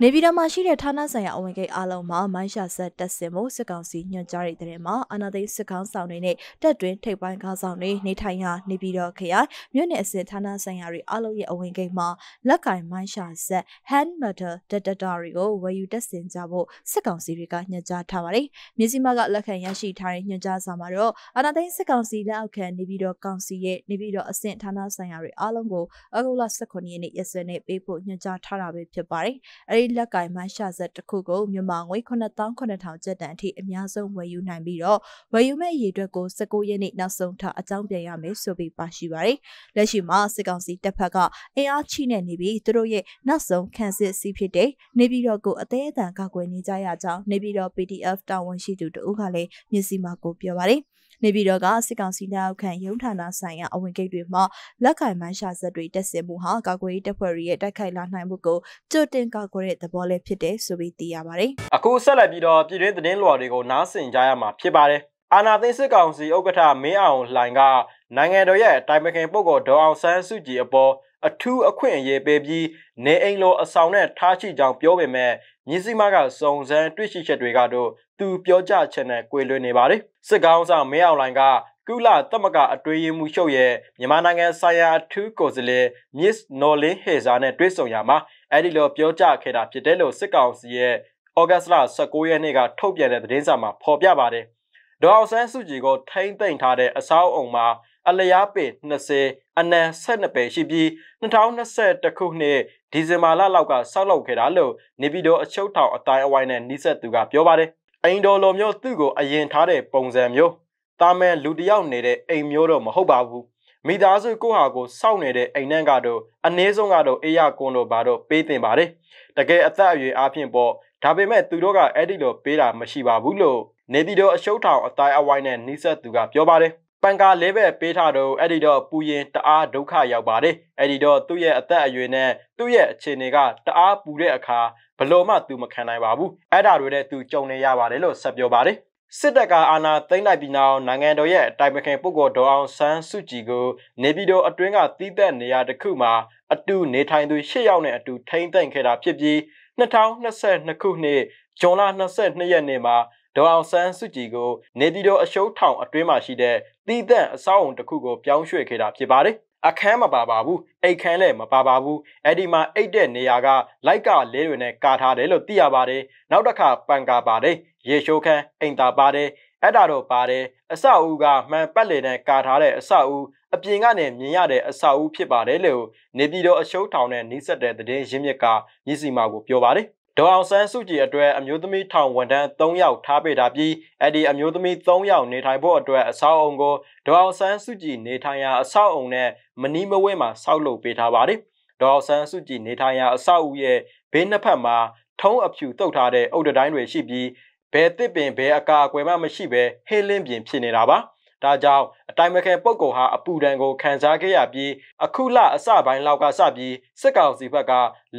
S9: နေပြည်တော်မှာရှိတဲ့ဌာနဆိုင်ရာအဝန်ကိတ်အားလုံးမှာမိုင်းရှာဆက်တက်ဆင်မှုစစ်ကောင်စီညွှန်ကြားတဲ့တဲ့မှာအာဏာသိမ်းစစ်ကောင်ဆောင်တွေနဲ့တပ်တွင်းထိပ်ပိုင်းကားဆောင်တွေနေထိုင်ရာနေပြည်တော်ခရိုင်မြို့နယ်အစစ်ဌာနဆိုင်ရာတွေအားလုံးရဲ့အဝန်ကိတ်မှာလက်ကင်မိုင်းရှာဆက် hand metal detector တွေကိုဝယ်ယူတက်ဆင်ကြဖို့စစ်ကောင်စီတွေကညွှန်ကြားထားပါတယ်။မြစီမကလက်ခံရရှိထားတဲ့ညွှန်ကြားစာမှာတော့အာဏာသိမ်းစစ်ကောင်စီလက်အောက်ခံနေပြည်တော်ကောင်စီရဲ့နေပြည်တော်အစစ်ဌာနဆိုင်ရာတွေအားလုံးကိုအဂုတ်လ18ရက်နေ့ရက်စွဲနဲ့ပေးဖို့ညွှန်ကြားထားတာပဲဖြစ်ပါတယ်။အဲဒီအဲဒီလက်ကင်မိုင်းရှာဆက်တစ်ခုကိုမြန်မာငွေ89,000ကျပ်တန်အထိအများဆုံးဝယ်ယူနိုင်ပြီးတော့ဝယ်ယူမဲ့အရေအတွက်ကို19ရက်နေ့နောက်ဆုံးထားအကြောင်းပြန်ရမယ်ဆိုပြီးပါရှိပါတယ်။လက်ရှိမှာစစ်ကောင်စီတပ်ဖက်ကအင်အားချိနဲ့နေပြီးသူတို့ရဲ့နောက်ဆုံးခန့်စစ်စီးဖြစ်တဲ့နေပြည်တော်ကိုအသေးအတန်ကောက်ွယ်နေကြရကြောင်းနေပြည်တော် PDF တာဝန်ရှိသူတို့ကလည်းမျက်စိမှကိုပြောပါတယ်။နေပြည်တော်ကစစ်ကောင်စီလက်အောက်ခံရုံးဌာနဆိုင်ရာအဝင်ဂိတ်တွေမှာလက်ခံမှန်းရှာဆက်တွေတက်ဆင်မှုဟာကာကွယ်ရေးတပ်ဖွဲ့တွေရဲ့တိုက်ခိုက်လာနိုင်မှုကိုကြိုတင်ကာကွယ်တဲ့သဘောလည်းဖြစ်တယ်ဆိုပြီးသိရပါတယ်
S8: ။အခုဆက်လက်ပြီးတော့ပြည်တွင်းသတင်းလွှာတွေကိုနားဆင်ကြရမှာဖြစ်ပါတယ်။အာနာသိန်းစစ်ကောင်စီဥက္ကဋ္ဌမင်းအောင်လှိုင်ကနိုင်ငံတော်ရဲ့တိုင်ပခင်ပုဂ္ဂိုလ်ဒေါ်အောင်ဆန်းစုကြည်အပေါ်အထူးအခွင့်အရေးပေးပြီးနေအိမ်လိုအဆောင်နဲ့ထားရှိကြောင်းပြောပေမဲ့မြင်းစီမကစုံစမ်းတွေ့ရှိချက်တွေကတော့သူပြောကြားချက်နဲ့ကွေလွင်နေပါတယ်။စစ်ကောင်းဆောင်မင်းအောင်လှိုင်ကကုလသမဂ္ဂအတွေ့အမှုချုပ်ရဲ့မြန်မာနိုင်ငံဆိုင်ရာအထူးကိုယ်စားလှယ် Miss Nolin Heza နဲ့တွေ့ဆုံရမှာအဲ့ဒီလိုပြောကြားခဲ့တာဖြစ်တယ်လို့စစ်ကောင်စီရဲ့ဩဂတ်စ်လ16ရက်နေ့ကထုတ်ပြန်တဲ့သတင်းစာမှာဖော်ပြပါတယ်။ဒေါအောင်ဆန်းစုကြည်ကိုထိမ့်သိမ့်ထားတဲ့အဆောက်အုံမှာအလျားပင်20အနံ12ပယ်ရှိပြီး2021ခုနှစ်ဒီဇင်ဘာလလောက်ကဆောက်လုပ်ခဲ့တာလို့နေပြည်တော်အချုပ်ထောင်အတိုင်းအဝိုင်းနဲ့နှိဆက်သူကပြောပါတယ်။အိမ်တော်လိုမျိုးသူ့ကိုအရင်ထားတဲ့ပုံစံမျိုးတာမန်လူတယောက်နေတဲ့အိမ်မျိုးတော့မဟုတ်ပါဘူး။မိသားစုကိုဟာကိုစောင့်နေတဲ့အိမ်နှံကတော့အနည်းဆုံးကတော့အေရကွန်တို့ဘာတော့ပေးတင်ပါတယ်။တကယ်အသက်အရွယ်အပြင်ပေါ့ဒါပေမဲ့သူတို့ကအဲ့ဒီလိုပေးတာမရှိပါဘူးလို့နေပြည်တော်အချုပ်ထောင်အတိုင်းအဝိုင်းနဲ့နှိဆက်သူကပြောပါတယ်။ပန်ကာလေးပဲပေးထားတော့အဲ့ဒီတော့ပူရင်တအားဒုက္ခရောက်ပါတယ်အဲ့ဒီတော့သူ့ရဲ့အသက်အရွယ်နဲ့သူ့ရဲ့အခြေအနေကတအားပူတဲ့အခါဘလို့မှသူမခံနိုင်ပါဘူးအဲ့ဒါတွေနဲ့သူကြုံနေရပါတယ်လို့ဆက်ပြောပါတယ်စစ်တပ်ကအာဏာသိမ်းလိုက်ပြီးနောက်နိုင်ငံတော်ရဲ့တိုင်ပခင်ပုဂ္ဂိုလ်ဒေါအောင်ဆန်းစုကြည်ကိုနေပြည်တော်အတွင်းကတီးတက်နေရာတစ်ခုမှာအတူနေထိုင်သူ၈ယောက်နဲ့အတူ ထိမ့်သိမ့်ခဲ့တာဖြစ်ပြီး2022ခုနှစ်ဇွန်လ22ရက်နေ့မှာဒေါအောင်ဆန်းစုကြည်ကိုနေပြည်တော်အရှုံးထောင်အတွင်းမှာရှိတဲ့တီးသန့်အဆောက်အုံတစ်ခုကိုပြောင်းရွှေ့ခဲ့တာဖြစ်ပါတယ်အခန်းမပါပါဘူးအိတ်ခန်းလည်းမပါပါဘူးအဲ့ဒီမှာအိတ်တဲ့နေရာကလိုက်ကလဲတွေနဲ့ကာထားတယ်လို့သိရပါတယ်နောက်တစ်ခါပန်ကာပါတယ်ရေရှိုးခန်းအိမ်သာပါတယ်အဲ့ဒါတော့ပါတယ်အဆောက်အဦကမှန်ပတ်လည်နဲ့ကာထားတဲ့အဆောက်အဦအပြင်ကနေမြင်ရတဲ့အဆောက်အဦဖြစ်ပါတယ်လို့နေပြည်တော်အရှုံးထောင်နဲ့နှိစက်တဲ့သတင်းရင်းမြစ်ကမြစ်စီမာကိုပြောပါတယ်ဒေါ်အောင်ဆန်းစုကြည်အတွက်အမျိုးသမီးထောင်ဝန်ထမ်း3ယောက်ထားပေးထားပြီးအဲ့ဒီအမျိုးသမီး3ယောက်နေထိုင်ဖို့အတွက်အဆောက်အုံကိုဒေါ်အောင်ဆန်းစုကြည်နေထိုင်ရာအဆောက်အုံနဲ့မနီးမဝဲမှာဆောက်လုပ်ပေးထားပါတယ်။ဒေါ်အောင်ဆန်းစုကြည်နေထိုင်ရာအဆောက်အဦရဲ့ဘေးနှစ်ဖက်မှာထုံးအဖြူတုပ်ထားတဲ့အုတ်တိုင်းတွေရှိပြီးဘယ်တစ်ပင်ဘယ်အကာအကွယ်မှမရှိဘဲဟင်းလင်းပင်ဖြစ်နေတာပါ။ဒါကြောင့်အတိုင်းမခဲပုတ်ကိုဟာအပူဒဏ်ကိုခံစားခဲ့ရပြီး အခုလအစပိုင်းလောက်ကစပြီးစစ်ကောင်စီဘက်က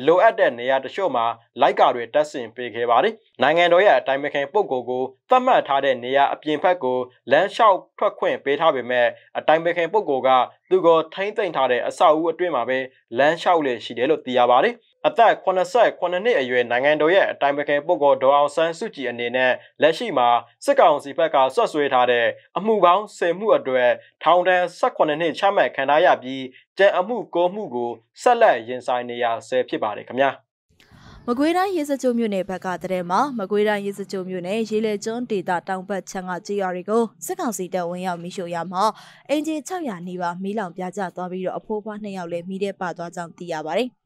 S8: လိုအပ်တဲ့နေရာတချို့မှာလိုက်ကာတွေတက်ဆင်ပေးခဲ့ပါတယ်။နိုင်ငံတော်ရဲ့အတိုင်းမခဲပုတ်ကိုကိုသတ်မှတ်ထားတဲ့နေရာအပြင်ဘက်ကိုလမ်းလျှောက်ထွက်ခွင့်ပေးထားပေမဲ့အတိုင်းမခဲပုတ်ကိုကသူကိုထိမ့်သိမ့်ထားတဲ့အဆောက်အဦအတွင်းမှာပဲလမ်းလျှောက်လေရှိတယ်လို့သိရပါတယ်။အသက်89နှစ်အရွယ်နိုင်ငံတော်ရဲ့အတိုင်ပခံပုဂ္ဂိုလ်ဒေါ်အောင်ဆန်းစုကြည်အနေနဲ့လက်ရှိမှာစစ်ကောင်စီဘက်ကဆွတ်ဆွေးထားတဲ့အမှုပေါင်း10မှုအတွက်ထောင်ဒဏ်18နှစ်ချမှတ်ခံထားရပြီးကြံအမှု9မှုကိုဆက်လက်ရင်ဆိုင်နေရဆဲဖြစ်ပါတယ်ခင်ဗျာ။
S9: မကွေးတိုင်းရေစကြိုမြို့နယ်ဘက်ကတရဲမှာမကွေးတိုင်းရေစကြိုမြို့နယ်ရေလေကျွန်းဒေသတောင်ဘက်ခြမ်းကကြေးရွာတွေကိုစစ်ကောင်စီတပ်ဝင်ရောက်မိရှို့ရမှာအင်ဂျင်600နီးပါးမီးလောင်ပြကျသွားပြီးတော့အဖိုးဖွား2ယောက်လည်းမီးထဲပါသွားကြောင်းသိရပါတယ်။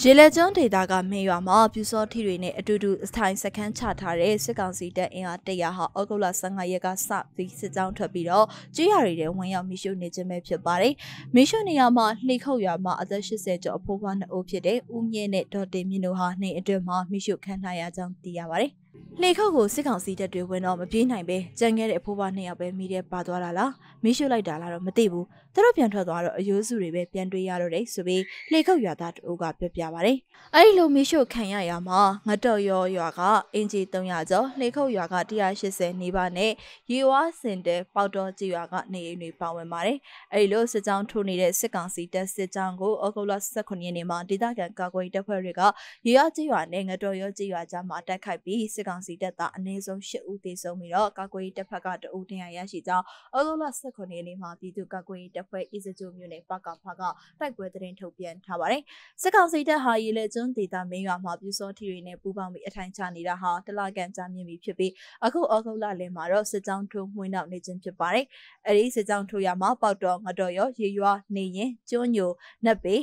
S9: ရေလက်ကျွန်းဒေသကမင်းရွာမှာပြူစောထီတွေနဲ့အတူတူအထိုင်စခန်းချထားတဲ့စစ်ကောင်စီတပ်အင်အားတရာဟာဩဂုတ်လ15ရက်ကစပြီးစစ်ကြောင်းထွက်ပြီးတော့ကြေးရွာတွေထဲဝင်ရောက်မိရှုနေခြင်းပဲဖြစ်ပါတယ်။မိရှုနေရမှာလှိခုတ်ရွာမှာအသက်80ကျော်အဖိုးဖွားနှစ်ဦးဖြစ်တဲ့ဦးမြင့်နဲ့ဒေါ်တင်မြင့်တို့ဟာနေအတွင်းမှာမိရှုခံထားရကြောင်းသိရပါတယ်။လှေခုတ်ကိုစစ်ကောင်စီတပ်တွေဝင်တော့မပြေးနိုင်ပဲကြံခဲ့တဲ့အဖိုးဘွားနှစ်ယောက်ပဲမိတဲ့ပါသွားတာလားမိရှုလိုက်တာလားတော့မသိဘူးသူတို့ပြန်ထွက်သွားတော့အယိုးစုတွေပဲပြန်တွေ့ရတော့တယ်ဆိုပြီးလေခုတ်ရွာသားတို့ကပြောပြပါတယ်။အဲဒီလိုမီးရှို့ခံရရမှာငတော့ရောရွာကအင်ဂျီ300ကျော်လေခုတ်ရွာက180နီးပါးနဲ့ရေဝါစင်တဲပေါတော်ကြီးရွာကနေအိမ်တွေပါဝင်ပါတယ်။အဲဒီလိုစစ်ကြောင်းထိုးနေတဲ့စစ်ကောင်စီတပ်စစ်ကြောင်းကိုဩဂုတ်လ18ရက်နေ့မှာဒေသခံကာကွယ်တပ်ဖွဲ့တွေကရေဝါကြီးရွာနဲ့ငတော့ရောကြီးရွာကြားမှာတိုက်ခိုက်ပြီးစစ်ကောင်စီတပ်သားအနည်းဆုံး8ဦးသေဆုံးပြီးတော့ကာကွယ်တပ်ဖက်ကတအူတင်ရရရှိကြောင်းဩဂုတ်လ18ရက်နေ့မှာပြည်သူကာကွယ်တပ်အဖွဲ့အီစကျိုမြို့နယ်ပကဖကတိုက်ပွဲသတင်းထုတ်ပြန်ထားပါတယ်။စစ်ကောင်စီတပ်ဟာရေလက်ကျွန်းဒေသမင်းရွာမှာပြူစောထီတွေနဲ့ပူးပေါင်းပြီးအထိုင်ချနေတာဟာတလကန်ကြာမြင့်ပြီဖြစ်ပြီးအခုဩဂုတ်လလယ်မှာတော့စစ်ကြောင်းထိုးမှွေးနောက်နေခြင်းဖြစ်ပါတယ်။အဲဒီစစ်ကြောင်းထိုးရမှာပေါတော့ငတော်ရောရေရွာနေရင်ကျွန်းညိုနက်ပေ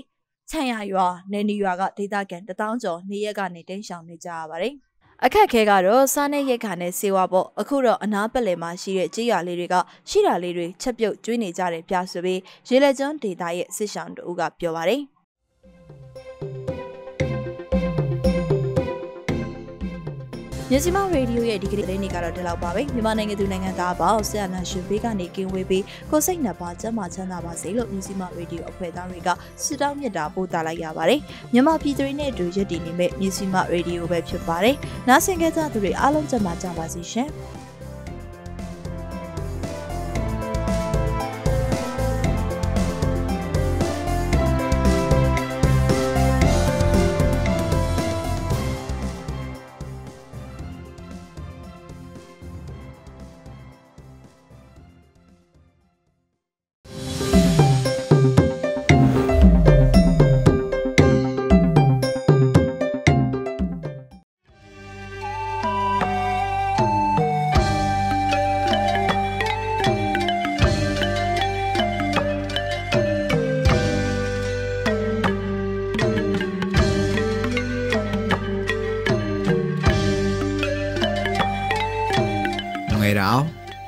S9: ချန်ရရွာနေနီရွာကဒေသခံတထောင်ကျော်နေရက်ကနေတိမ်းရှောင်နေကြရပါတယ်။အခက်ခဲကတော့စားနဲ့ရိတ်ခါနဲ့ဆေးဝါးပေါ့အခုတော့အနားပတ်လည်မှာရှိတဲ့ကြေးရွာလေးတွေကရှိတာလေးတွေချက်ပြုတ်ကျွေးနေကြတယ်ပြဆိုပြီးရေလက်ကျွန်းဒေတာရဲ့စစ်ဆောင်တူကပြောပါတယ်မြစီမရေဒီယိုရဲ့ဒီကနေ့သတင်းတွေကတော့ဒီလောက်ပါပဲမြန်မာနိုင်ငံသူနိုင်ငံသားအပေါင်းဆက်အလန်ရှင်ဘေးကနေကင်းဝေးပြီးကိုစိတ်နှစ်ပါးကျန်းမာချမ်းသာပါစေလို့မြစီမရေဒီယိုအဖွဲ့သားတွေကဆုတောင်းမေတ္တာပို့သလိုက်ရပါတယ်မြန်မာပြည်သူတွေနဲ့အတူရည်တည်နေမဲ့မြစီမရေဒီယိုပဲဖြစ်ပါတယ်နားဆင်ကြတဲ့သူတွေအားလုံးကျန်းမာကြပါစေရှင်။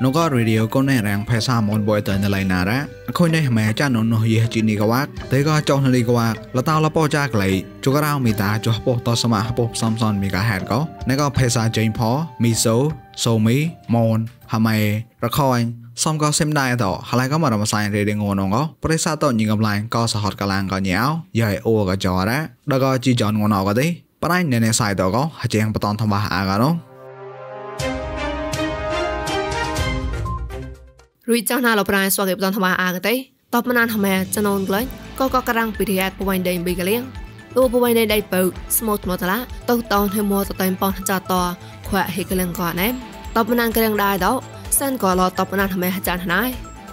S10: นูก็รีเดียวก็ในแรงแพซามอนบอยเตอร์ในไลนาระคนในแม่จานนนเยจินีกวักแต่ก็จองนาฬิกวักแล้วตาละปอจากไหลจุกราวมีตาจอปอต่อสมาปอซัมซอนมีกาแฮดก็นั่นก็แพซาเจนพอมีโซโซมิมอนฮามายระคอยសំក៏សេមដែរតហើយក៏មករំសាយរេដងងងប្រិសាតញងកំឡាញក៏សហតកលាំងក៏ញាវយាយអូក៏ចរ៉ាដល់ក៏ជីចនងងក៏ទេប្រៃណែណែសាយតក៏ហជាងបតនធម្មអាកានោះ
S11: រួចចង់ណាលប្រាយស្វាគេបតនថ្មអាកទេតបមណានថ្មែចណូនក្លែងក៏ក៏ក្រាំងពីរីអែតពួយដេញប៊ីកលៀងអ៊ូពួយដេញដៃបើស្មូតមកតឡាតោតោនហេមោតតៃប៉ោះចាតខ្វាក់ហេកលៀងក៏ណែតបមណានក្រៀងដែរដោសិនក៏ឡតបមណានថ្មែចានណៃ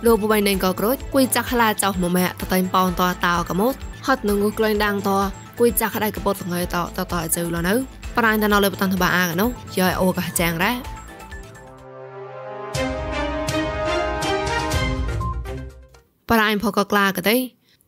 S11: លោកពួយដេញក៏ក្រូចគួយចាក់ខ្លាចោមកម៉ែតតៃប៉ោនតតោកមោតហត់នឹងក្លែងដាងតគួយចាក់ដៃកពតងៃតតតអើជើលនៅប្រាញ់តណលើបតនថ្មអាកណោយាយអូកាចាំងរ៉ា para ein phok kla ka dai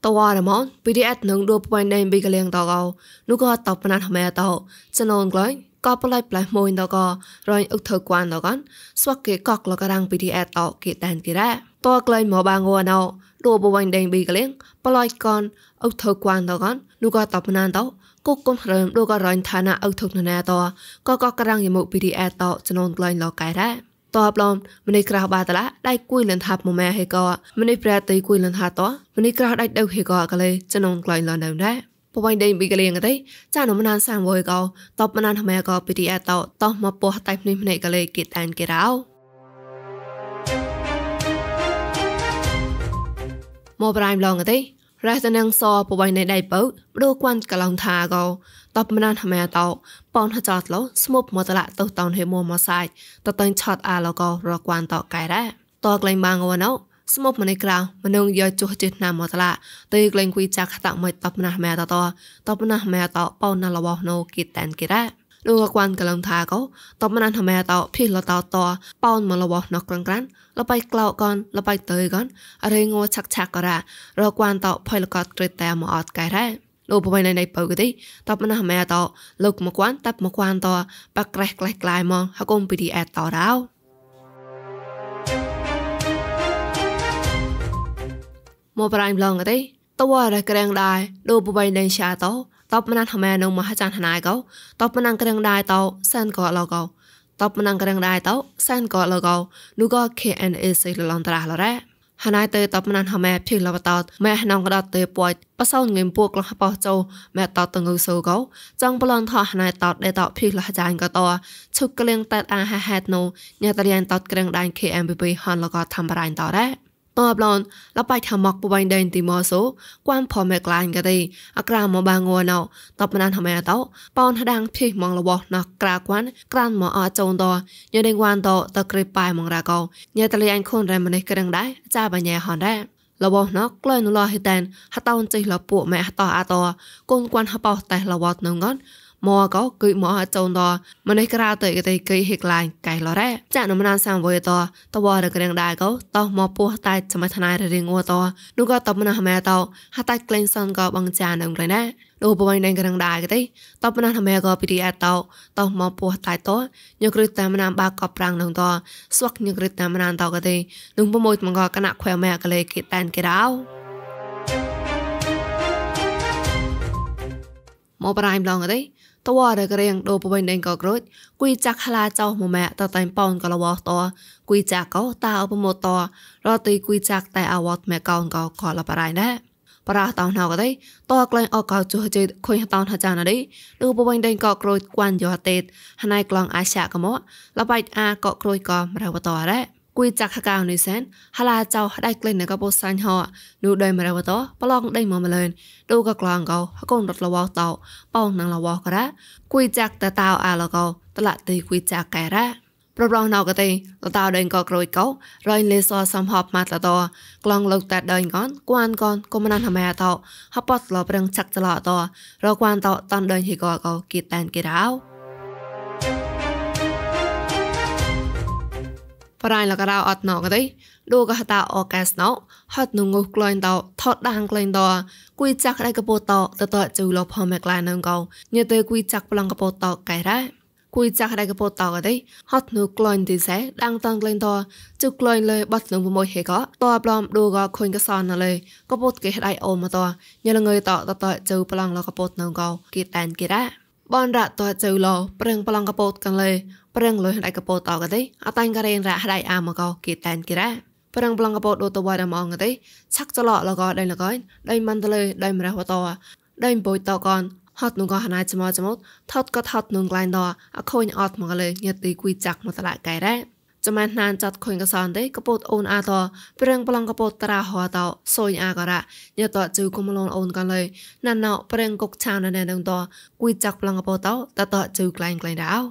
S11: tawar mon pdf nung do point nei bi kaleng to go nu ko top na thme to chanon gloi ក៏ប្លែកប្លែកមួយដល់ក៏រញអឹកធ្វើគួនដល់កនស្វះគេកកលកាំង PDF អោគេតានគេរ៉ាតើក្លែងមកបាងវណោឌូបវ៉ៃដេងប៊ីក្លៀងប្លោយកនអឹកធ្វើគួនដល់កននោះក៏តបណានទៅគុកគុំរើមឌូក៏រញឋានៈអឹកធ្វើណាតក៏ក៏កាំងយមុ PDF តចំណូនក្លែងលកែរ៉ាតបឡំម្នេះក្រះបាតឡាដៃគួយលនថាពម៉ែហេកោម្នេះប្រែតៃគួយលនថាតោម្នេះក្រះដៃដៅហេកោកលេចនងក្លៃលនដៅដែរបបៃដេញមីកលៀងទេចានមណានសាំវយកោតបមណានថ្មែកោពីរីអតោតោះមកពោះតៃភ្នេះភ្នែកកលេគិតអានគេរោមកប្រៃឡងទេរះតនឹងសបបៃណៃដៃបើដូគួនកឡងថាកោតបមិនហមតោប៉នហចតឡោស្មប់មតលតោតោនហេមមសាយតតេងឆតអាឡកោរកវ៉ានតោកែរ៉ាតក្លែងបាងវណោស្មប់មណៃក្រៅមនុងយោចុះចិត្តណាមតឡាតេក្លែងគួយចាក់តមិនតបណះមែតតតបណះមែតប៉ោណឡបោណូគិតតានគិរ៉ាលោកកួនកលំថាកោតបណះមែតភីលតតប៉ោនមឡបោណក្រងក្រានលបៃក្លោកកនលបៃតេកនរេងងឆាក់ឆាក់ករ៉ារកួនតផុយកតក្រេតតែមអត់កែរ៉ា లోపమైన పగుది తప్పన హమేతో లోకమక్వాన్ తప్పమక్వాన్తో పక్రెహ్ క్లెహ్ క్లాయమ హకుం పిడి ఏతో రావ్ មកប្រាញ់ឡងទេតវ៉ារក្រាំងដែរដូបបៃនៃឆាតោតបមណានហមែនៅមហាចានណៃកោតបមណានក្រាំងដែរតោសានកោឡកោតបមណានក្រាំងដែរតោសានកោឡកោនូកោ KNA សិលឡនត្រាស់ឡរ៉ាហើយណាយទៅតបណានហមែភីលបតតម៉ែណងក៏ដតទៅពួយបសោងឹមពួកក្លះបោះចូលម៉ែតតទៅងើសូកោចង់ប្លន់ថោះណាយតតដេតភីលះចាញ់ក៏តឈុកក្លៀងតតអាហហេតណូញ៉ាតរៀងតតក្រឹងដែន KMBB ហនលកធម្មរៃតរ៉ាតបឡនលបៃថាមកបបៃដេនទីម៉ូសូគួមផមេក្លាញ់កាទេអក្រាមបាងួនអោតបណានហមេតោប៉នដាងភីម៉ងលវោណក្រាគួនក្រានមកអោចូនតញ៉ដេងវ៉ានតតក្រេប៉ៃម៉ងរាកោញ៉តលីអញខុនរែមនេះក្រឹងដែរចាបញ្ញាហនដែររបស់ណកក្លែនលោហិតានហតោនចិលពួកម៉ែហតោអាតកូនគួនហបោតេះលវតនងនម៉កោគីម៉អចោនដម៉ណៃក្រៅតៃកតៃគីហេក្លាញ់កៃឡរ៉ាចាក់នំណានសាំវយតតវរករៀងដែរកោតោម៉ពោះតៃសម័យថ្នៃរៀងងួតនោះក៏តបណះម៉ែតោហតៃក្លែងសនកោបងចានងរ៉ណាលោកបងណៃកណ្ដាលគេទេតបណាស់ថ្មែក៏ពីរីអតោតោះមកពោះតៃតោញឹករឹតតាមណាមបាក៏ប្រាំងនឹងតោស្វកញឹករឹតតាមណានតោក៏ទេនឹងប្រមួយមកក៏គណៈខ្វែម៉ែក៏លេគេតានគេរោមកប្រៃម្លងទេតัวរករៀងដូបបិញដេងក៏ក្រូចគួយចាក់ខ្លាចោម៉ម៉ាក់តតែប៉ោនក៏លវតគួយចាក់ក៏តាអពមតរទីគួយចាក់តែអវតម៉ែកោនក៏ក៏លបរៃដែរប្រះតោណៅក៏ដែរតក្លែងអកោចុះចិត្តខុញតោនហចានដែរដូបបិញដេងក៏ក្រូចគួនយោតេតហណៃក្លងអាឆាកមកលបៃអាក៏ក្រូចក៏រវតដែរគួយចាក់ហកៅនេះសែនហាឡាចៅដៃក្លែងណកពោសាញ់ហោនូដៃមរវតោប្លងដៃមមលឿនដូកក្លងកោហកូនរត់លវតោប៉ោងណងលវករ៉ាគួយចាក់តតោអាលកោតឡាទីគួយចាក់កែរ៉ាប្រប្រងណៅកទេតតោដេងក៏ក្រួយកោរែងលេសអសំហបម៉ាតតោក្លងលោកតាដេងកនគួនកនកុំណានហមែតោហបតលប្រឹងចាក់ចឡតោរគួនតតនដេងហីកោកោគីតានគេរោប្រៃលកដៅអត់ណងទេដូកហតាអកាសណោហត់នុងុះក្លែងតោថតដាងក្លែងតោគួយចាក់ដៃកពោតោតតជូលផមក្លានងកោញើទៅគួយចាក់ប្លង់កពោតោកែរ៉ាគួយចាក់ដៃកពោតោទេហត់នុងក្លែងទីសែដាងតងក្លែងតោជុកក្លែងលើបាត់នុង៦ហេកោតោប្លំដូកខុញកសនណលើកពោតគេដៃអូមតោញើលងើតោតតជូប្លង់លកពោតនងកោគេតានគេរ៉ាបនរតតចៅឡោប្រឹងប្លង់កពតកលេប្រឹងលុយហដៃកពតអកទេអតាញ់ការេនរះហដៃអាមកោគេតានគេរ៉ាប្រឹងប្លង់កពតដូតវ៉ារមងទេឆាក់ចឡោលកោដៃលកោដៃមន្តលេដៃមរះវតោដៃបុយតកនហត់នងកហណៃចមោចមោថតក៏ថតនងក្លែងដអខូនអត់មកលេញាតិគួយចាក់មកតឡាកែរ៉ាចំមែនណានចាត់ខុញកសានទេកពតអូនអាតប្រឹងប្លង់កពតតារាហោតសុយអាការៈញតជូគុំលនអូនកាលេណានណោប្រឹងកុកឆានណែនឹងតគួយចាក់ប្លង់កពតតតជូក្លែងក្លែងដាវ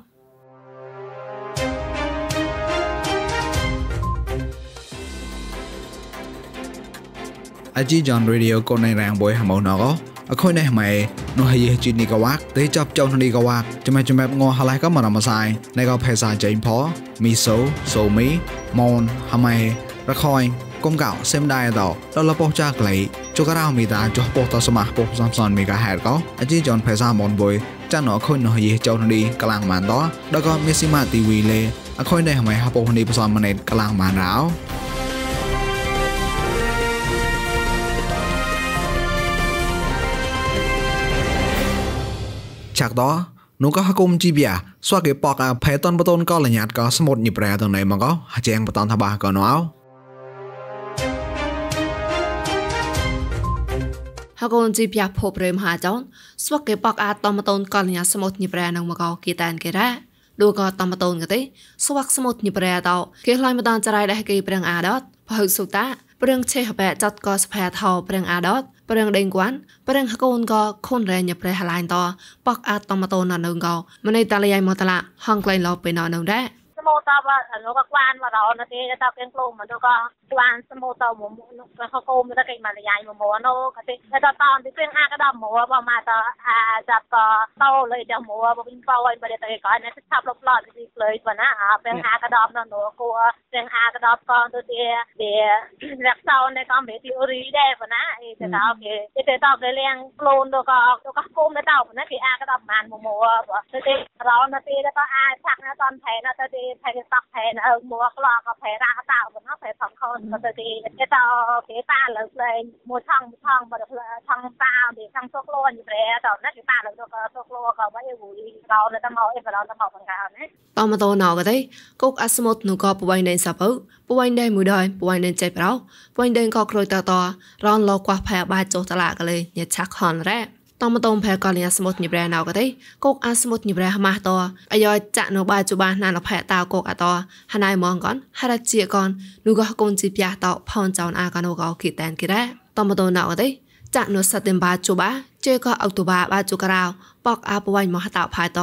S10: អជីចនរីឌីអូកូនណៃរាំងបុយហមោណកោအခုနေမှာနော်ဟရဲ့ချီနီကဝါတေချပ်ကြောင်းနီကဝါចមែចមែងហឡៃក៏មិនអមសាយនៃក៏ភាសាចេញផងមីសូសូមីម៉ុនហមៃរខ້ອຍកុំកោសេមដែរតដល់លបោះចាក់លៃជករោមីតាចុះពោះតសមាសពោះសំសនមេកាហែតក៏អជីចនភាសាម៉ុនបុយចានអខុញនោះយេចោនីកលាំងម៉ានតដល់ក៏មេស៊ីម៉ាទីវីលេអខុញដែរហមៃហពោះនេះផ្សំម៉ណេតកលាំងម៉ានរោចាក់ដោនោះក៏ហគុំជីវាសួរគេបកផេតនបតនក៏លញ្ញាតក៏ស្មុតញិប្រែទាំងណៃមកក៏ហចែងបតនថាបាក៏ណោ
S11: ហកូនជីបយ៉ាភពរេមហាចောင်းស្វកេបកអាតមតូនកលញ្ញាសមុទ្រញិប្រែនឹងមកកេតានគេរ៉ាឌូកតមតូនកទេស្វកសមុទ្រញិប្រែតោគេឡៃមតានចរៃដែរគេប្រាំងអាដតហៅសុតាព្រឿងឆេហបចតកសភាថោព្រឿងអាដតព្រឿងដេងគួនព្រឿងហកូនកខុនរែញប្រេះឡាញតបកអាតតមតូនណងកមនីតាលីយ៉ៃមតឡាហងក្លែងលោពេលណងដែរ
S7: សមូតបកវ៉ានមករណទេតកេងក្លូមទៅក៏វ៉ានសមូតមមនោះក៏គមតកេងមកលាយមមនោះក៏ទេតតនទីគៀងអាកដមរបមកតអាចាប់ក៏តោលើចាំមរបវិញបោឲ្យមកតកេងក៏នេះថាប់លបឡតទីលើប៉ុណ្ណាអាពេលអាកដមនោះគួរពេលអាកដមក៏ទៅទីវារកតោនៅកំពីអូរីដែរប៉ុណ្ណាអីទៅតោគេទៅតោគេលៀងក្លូនទៅក៏ទៅក៏គមទៅតោប៉ុណ្ណាគេអាកដមបានមមរបទៅទីរណទេតអាឆាក់ណាតនថែណាទៅទីហើយសោះផែនអើមកឡកផែរ៉ាតោប៉ុណ្ណោះផែថំខនក៏ទៅគេគេតគេតាលើផ្លេងមួយថងថងបើថងតាគេថងសុកលនេះប្រែតណាគេតាលើក៏សុកលក៏វ៉ៃវូ
S3: ក
S10: ោនៅតាមអីប្រឡងតាមបង្ការណា
S11: តមតណោក៏ទេគុកអស្មុតនោះក៏ពួយណែសាប់ពួយណែមួយដែរពួយណែចិត្តប្រោពួយណែក៏ក្រួយតតរនលោកខ្វះផែបាចុះតឡាក៏លេញាឆាខនរ៉ាតំតំផែកលញ្ញាស្មុតញិប្រែណៅក៏ទេកោកអាស្មុតញិប្រែម៉ាស់តអាយចាក់នៅបាជបាណានផែតាកោកអតហណៃម៉ងកនហរជាកននូកោកូនជីផ្ទះតផនចောင်းអាកណូកោគីតែនគីរ៉ែតំតំណៅក៏ទេចាក់នៅសតិមបាជបាជេកោអុកតូបាបាជការោបកអាបវៃមហតផែត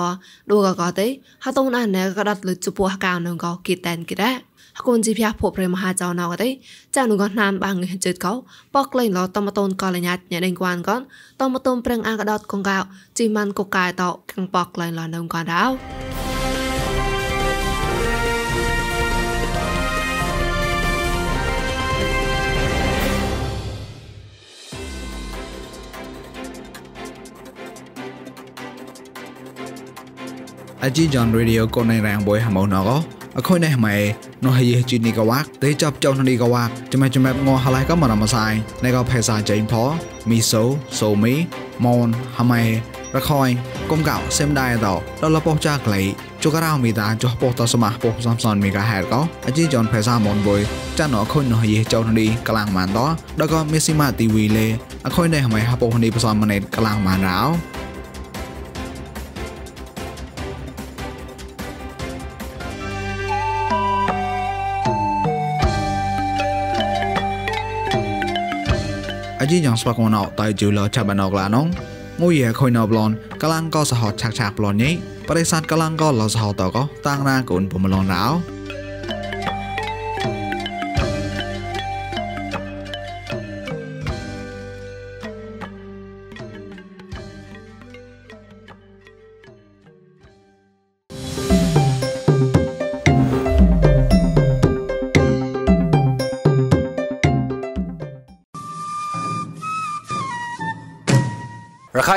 S11: ឌូកោកទេហតុនអាណែក៏ដត់លុជពោះកៅនៅកោគីតែនគីរ៉ែអកូនជីភះភពរមហាចៅណៅកទេចានុកណានបាងជិតកោប៉ក្លែងលតមតូនកលញ្ញាញ៉ែដេងគួនកនតមតូនប្រឹងអាកដតកងកៅជីម៉ាន់កុកកាយតខាងប៉ក្លែងលនងកនដៅ
S10: អជីចនរីឌីអូកូនណៃរ៉ាងបុយហមោណកោအခုနဲ့မှဲနော်ဟရဲ့ဂျီနီကဝါဒေချပ်ကြောင်းနီကဝါကျမကျမငေါ်ဟလိုက်ကမရမဆိုင်နေကဖဲစာဂျိန်ဖော်မီဆိုဆိုမီမွန်ဟမဲរខ້ອຍគុំកោសេមដែរតដល់លបោះចាក់លៃជូការោមីតាចោះពោះតសមាពោះសំសនមេកាហែតកោអជីចនផេសាមនបុយចានអខុញនោះយេចោនេះកលាំងម៉ានតដល់កោមេស៊ីម៉ាទីវីលេអខុញនេះហ្មៃហពោះនេះបសំមណេតកលាំងម៉ានរោជីយ៉ាងស្វាគមន៍អត់តៃជូលចាប់បានអកឡានងងុយយ៉ាខុយណប្លន់កលាំងក៏សហឆាក់ឆាក់ប្លន់ញីបរិស័ទកលាំងក៏លសហតក៏តាំងណាកូនពមឡនរោ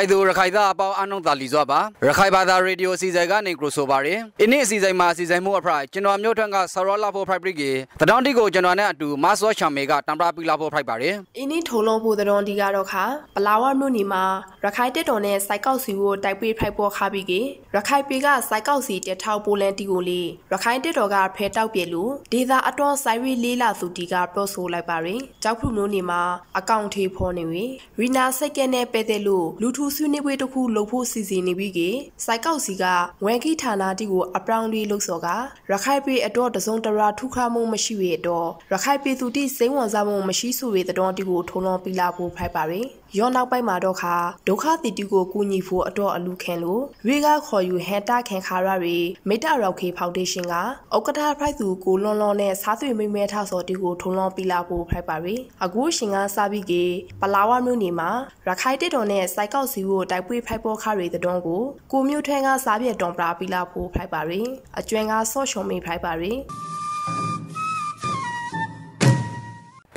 S12: ခိုင်သူရခိုင်သားအပေါင်းအနှုံသာလီစွာပါရခိုင်ဘာသာရေဒီယိုအစီအစဉ်ကနေကရိုဆိုပါရယ်အင်းအစီအစဉ်မှာအစီအစဉ်မှုအဖရိုက်ကျွန်တော်မျိုးထွန်းကဆရောလာဖို့ဖရိုက်ပရိကေတတော်တီကိုကျွန်တော်နဲ့အတူမဆော့ချာမေကတမ်ပရာပီလာဖို့ဖရိုက်ပါရယ်
S13: အင်းထိုးလုံးဖို့တတော်တီကတော့ခါပလာဝမြို့နေမှာရခိုင်တက်တော်နဲ့စိုက်ကောက်စီကိုတိုက်ပေးဖရိုက်ပေါ်ခါပြီးကေရခိုင်ပေကစိုက်ကောက်စီတထောက်ပိုလန်တီကိုလေရခိုင်တက်တော်ကဖဲတောက်ပြလို့ဒေသာအတော်ဆိုင်ရီလေးလာသူတီကပရော့ဆိုလိုက်ပါရယ်ကြောက်ဖုမျိုးနေမှာအကောင့်ထေဖော်နေဝေရီနာစိတ်ကဲနဲ့ပဲတဲ့လို့လူထူဆွေးနွေးပွဲတစ်ခုလုပ်ဖို့စီစဉ်နေပြီးကစိုက်ကောက်စီကဝမ်ခိဌာနတီကိုအပရောင်တွေလှုပ်ဆော်ကရခိုင်ပြည်အတော့တစုံတရာထုခမှုမရှိရတော့ရခိုင်ပြည်သူတိစိတ်ဝင်စားမှုမရှိဆိုရတဲ့တော့တီကိုထုံလုံးပြလာဖို့ဖိုက်ပါရယ်။ရောနောက်ပိုင်းမှာတော့ခါဒုက္ခတိတူကိုကူညီဖို့အတော်အလူခံလို့ရေကခေါ်ယူဟန်တာခင်ခါရရီမေတ္တာရောက်ခေဖောင်ဒေးရှင်းကဩကတာဖိုက်သူကိုလွန်လွန်နဲ့စားသွေးမိမဲထောက်စော်တီကိုထုံလွန်ပြလာဖို့ဖိုက်ပါရီအခုရှင်ကစပြီးကေပလာဝမျိုးနေမှာရခိုင်တစ်တော်နဲ့စိုက်ကောက်စီကိုတိုက်ပွဲဖိုက်ပေါ်ခါရီတဲ့တွန်းကိုကိုမျိုးထွန်းကစားပြက်တွန်ပြလာဖို့ဖိုက်ပါရီအကျွမ်းကဆော့ရှုံမိဖိုက်ပါရီ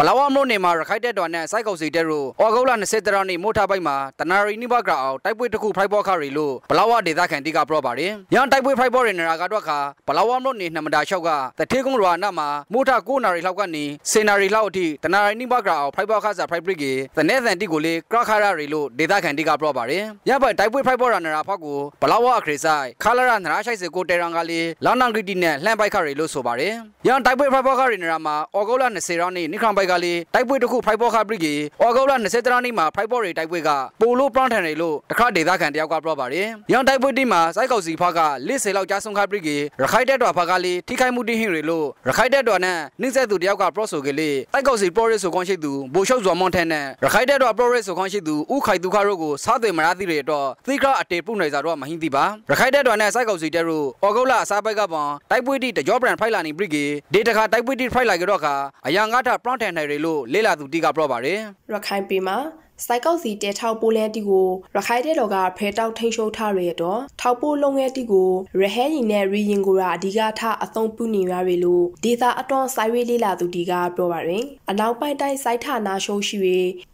S12: လာဝမလို့နေမှာရခိုင်တက်တော်နဲ့စိုက်ကုတ်စီတက်ရိုအော်ဂုတ်လာ20တရာနေမို့ထားပိုက်မှာတနာရီနိဘကရာအောင်တိုက်ပွဲတစ်ခုဖိုက်ပေါ်ခရီလို့ဘလာဝဒေသခံတိကပြောပါတယ်။ရန်တိုက်ပွဲဖိုက်ပေါ်ရနေရာကတော့ခါဘလာဝမလို့နေနှမတာလျှောက်ကတထေကုန်းရွာနာမှာမို့ထား9နာရီလောက်ကနေ10နာရီလောက်အထိတနာရီနိဘကရာအောင်ဖိုက်ပေါ်ခါစားဖိုက်ပရစ်ကေတနေသန်တိကိုလေကရခရာရီလို့ဒေသခံတိကပြောပါတယ်။ရပါတိုက်ပွဲဖိုက်ပေါ်ရနေရာဖောက်ကိုဘလာဝအခရိဆိုင်ခါလာရနရာဆိုင်စကိုတေရန်ကလေလာနန်ဂရီတီနဲ့လှမ်းပိုက်ခရီလို့ဆိုပါတယ်။ရန်တိုက်ပွဲဖိုက်ပေါ်ခရီနေရာမှာအော်ဂုတ်လာ20ရောင်းနေနိခရမ်ပိုက်ကကလေတိုက်ပွဲတစ်ခုဖိုက်ဘောခါပရိကီအော်ဂေါလာ20တရာနေ့မှာဖိုက်ဘောတွေတိုက်ပွဲကပိုလို့ပရန်ထန်တွေလို့တခါဒေသခံတယောက်ကပြောပါတယ်။ရောင်တိုက်ပွဲတိမှာစိုက်ကောက်စီဖကလစ်စေလောက်ကြားဆုံးခါပရိကီရခိုင်တက်တော်ဖကလေထိခိုက်မှုတိဟင်တွေလို့ရခိုင်တက်တော်နဲ့နှိမ့်ဆက်သူတယောက်ကပြောဆိုကလေးတိုက်ကောက်စီပရိုရစ်ဆိုခွန်ရှိသူဘိုလ်ချုပ်စွာမွန်ထန်နဲ့ရခိုင်တက်တော်ပရိုရစ်ဆိုခွန်ရှိသူဥခိုင်သူခါတို့ကိုစားသွေမရသည့်တွေတော့သီခရအတေပုနေစာတော့မဟင်းသိပါရခိုင်တက်တော်နဲ့စိုက်ကောက်စီတက်တို့အော်ဂေါလာအစားပိုက်ကပွန်တိုက်ပွဲတိတကြောပရန်ဖိုက်လာနေပရိကီဒေတခါတိုက်ပွဲတိဖိုက်လာကြတော့ခါအရာငါထပရန်ထန်နိုင်တယ်လို့လေ့လာသူတီကပြောပါတယ်
S13: ။ရခိုင်ပြည်မှာစိုက်ကောက်စီတဲထောက်ပိုးလဲတီကိုရခိုင်တဲ့တော်ကဖဲတောက်ထိန်ရှုပ်ထားရတော့ထောက်ပိုးလုံးငယ်တီကိုရဟဲရင်နဲ့ရီရင်ကိုရာအဓိကထအသုံးပြုနေရပြီလို့ဒေတာအတော်စိုက်ဝေးလေးလာသူတီကပြောပါရင်အနောက်ပိုင်းတိုင်းစိုက်ထနာရှုံးရှိရ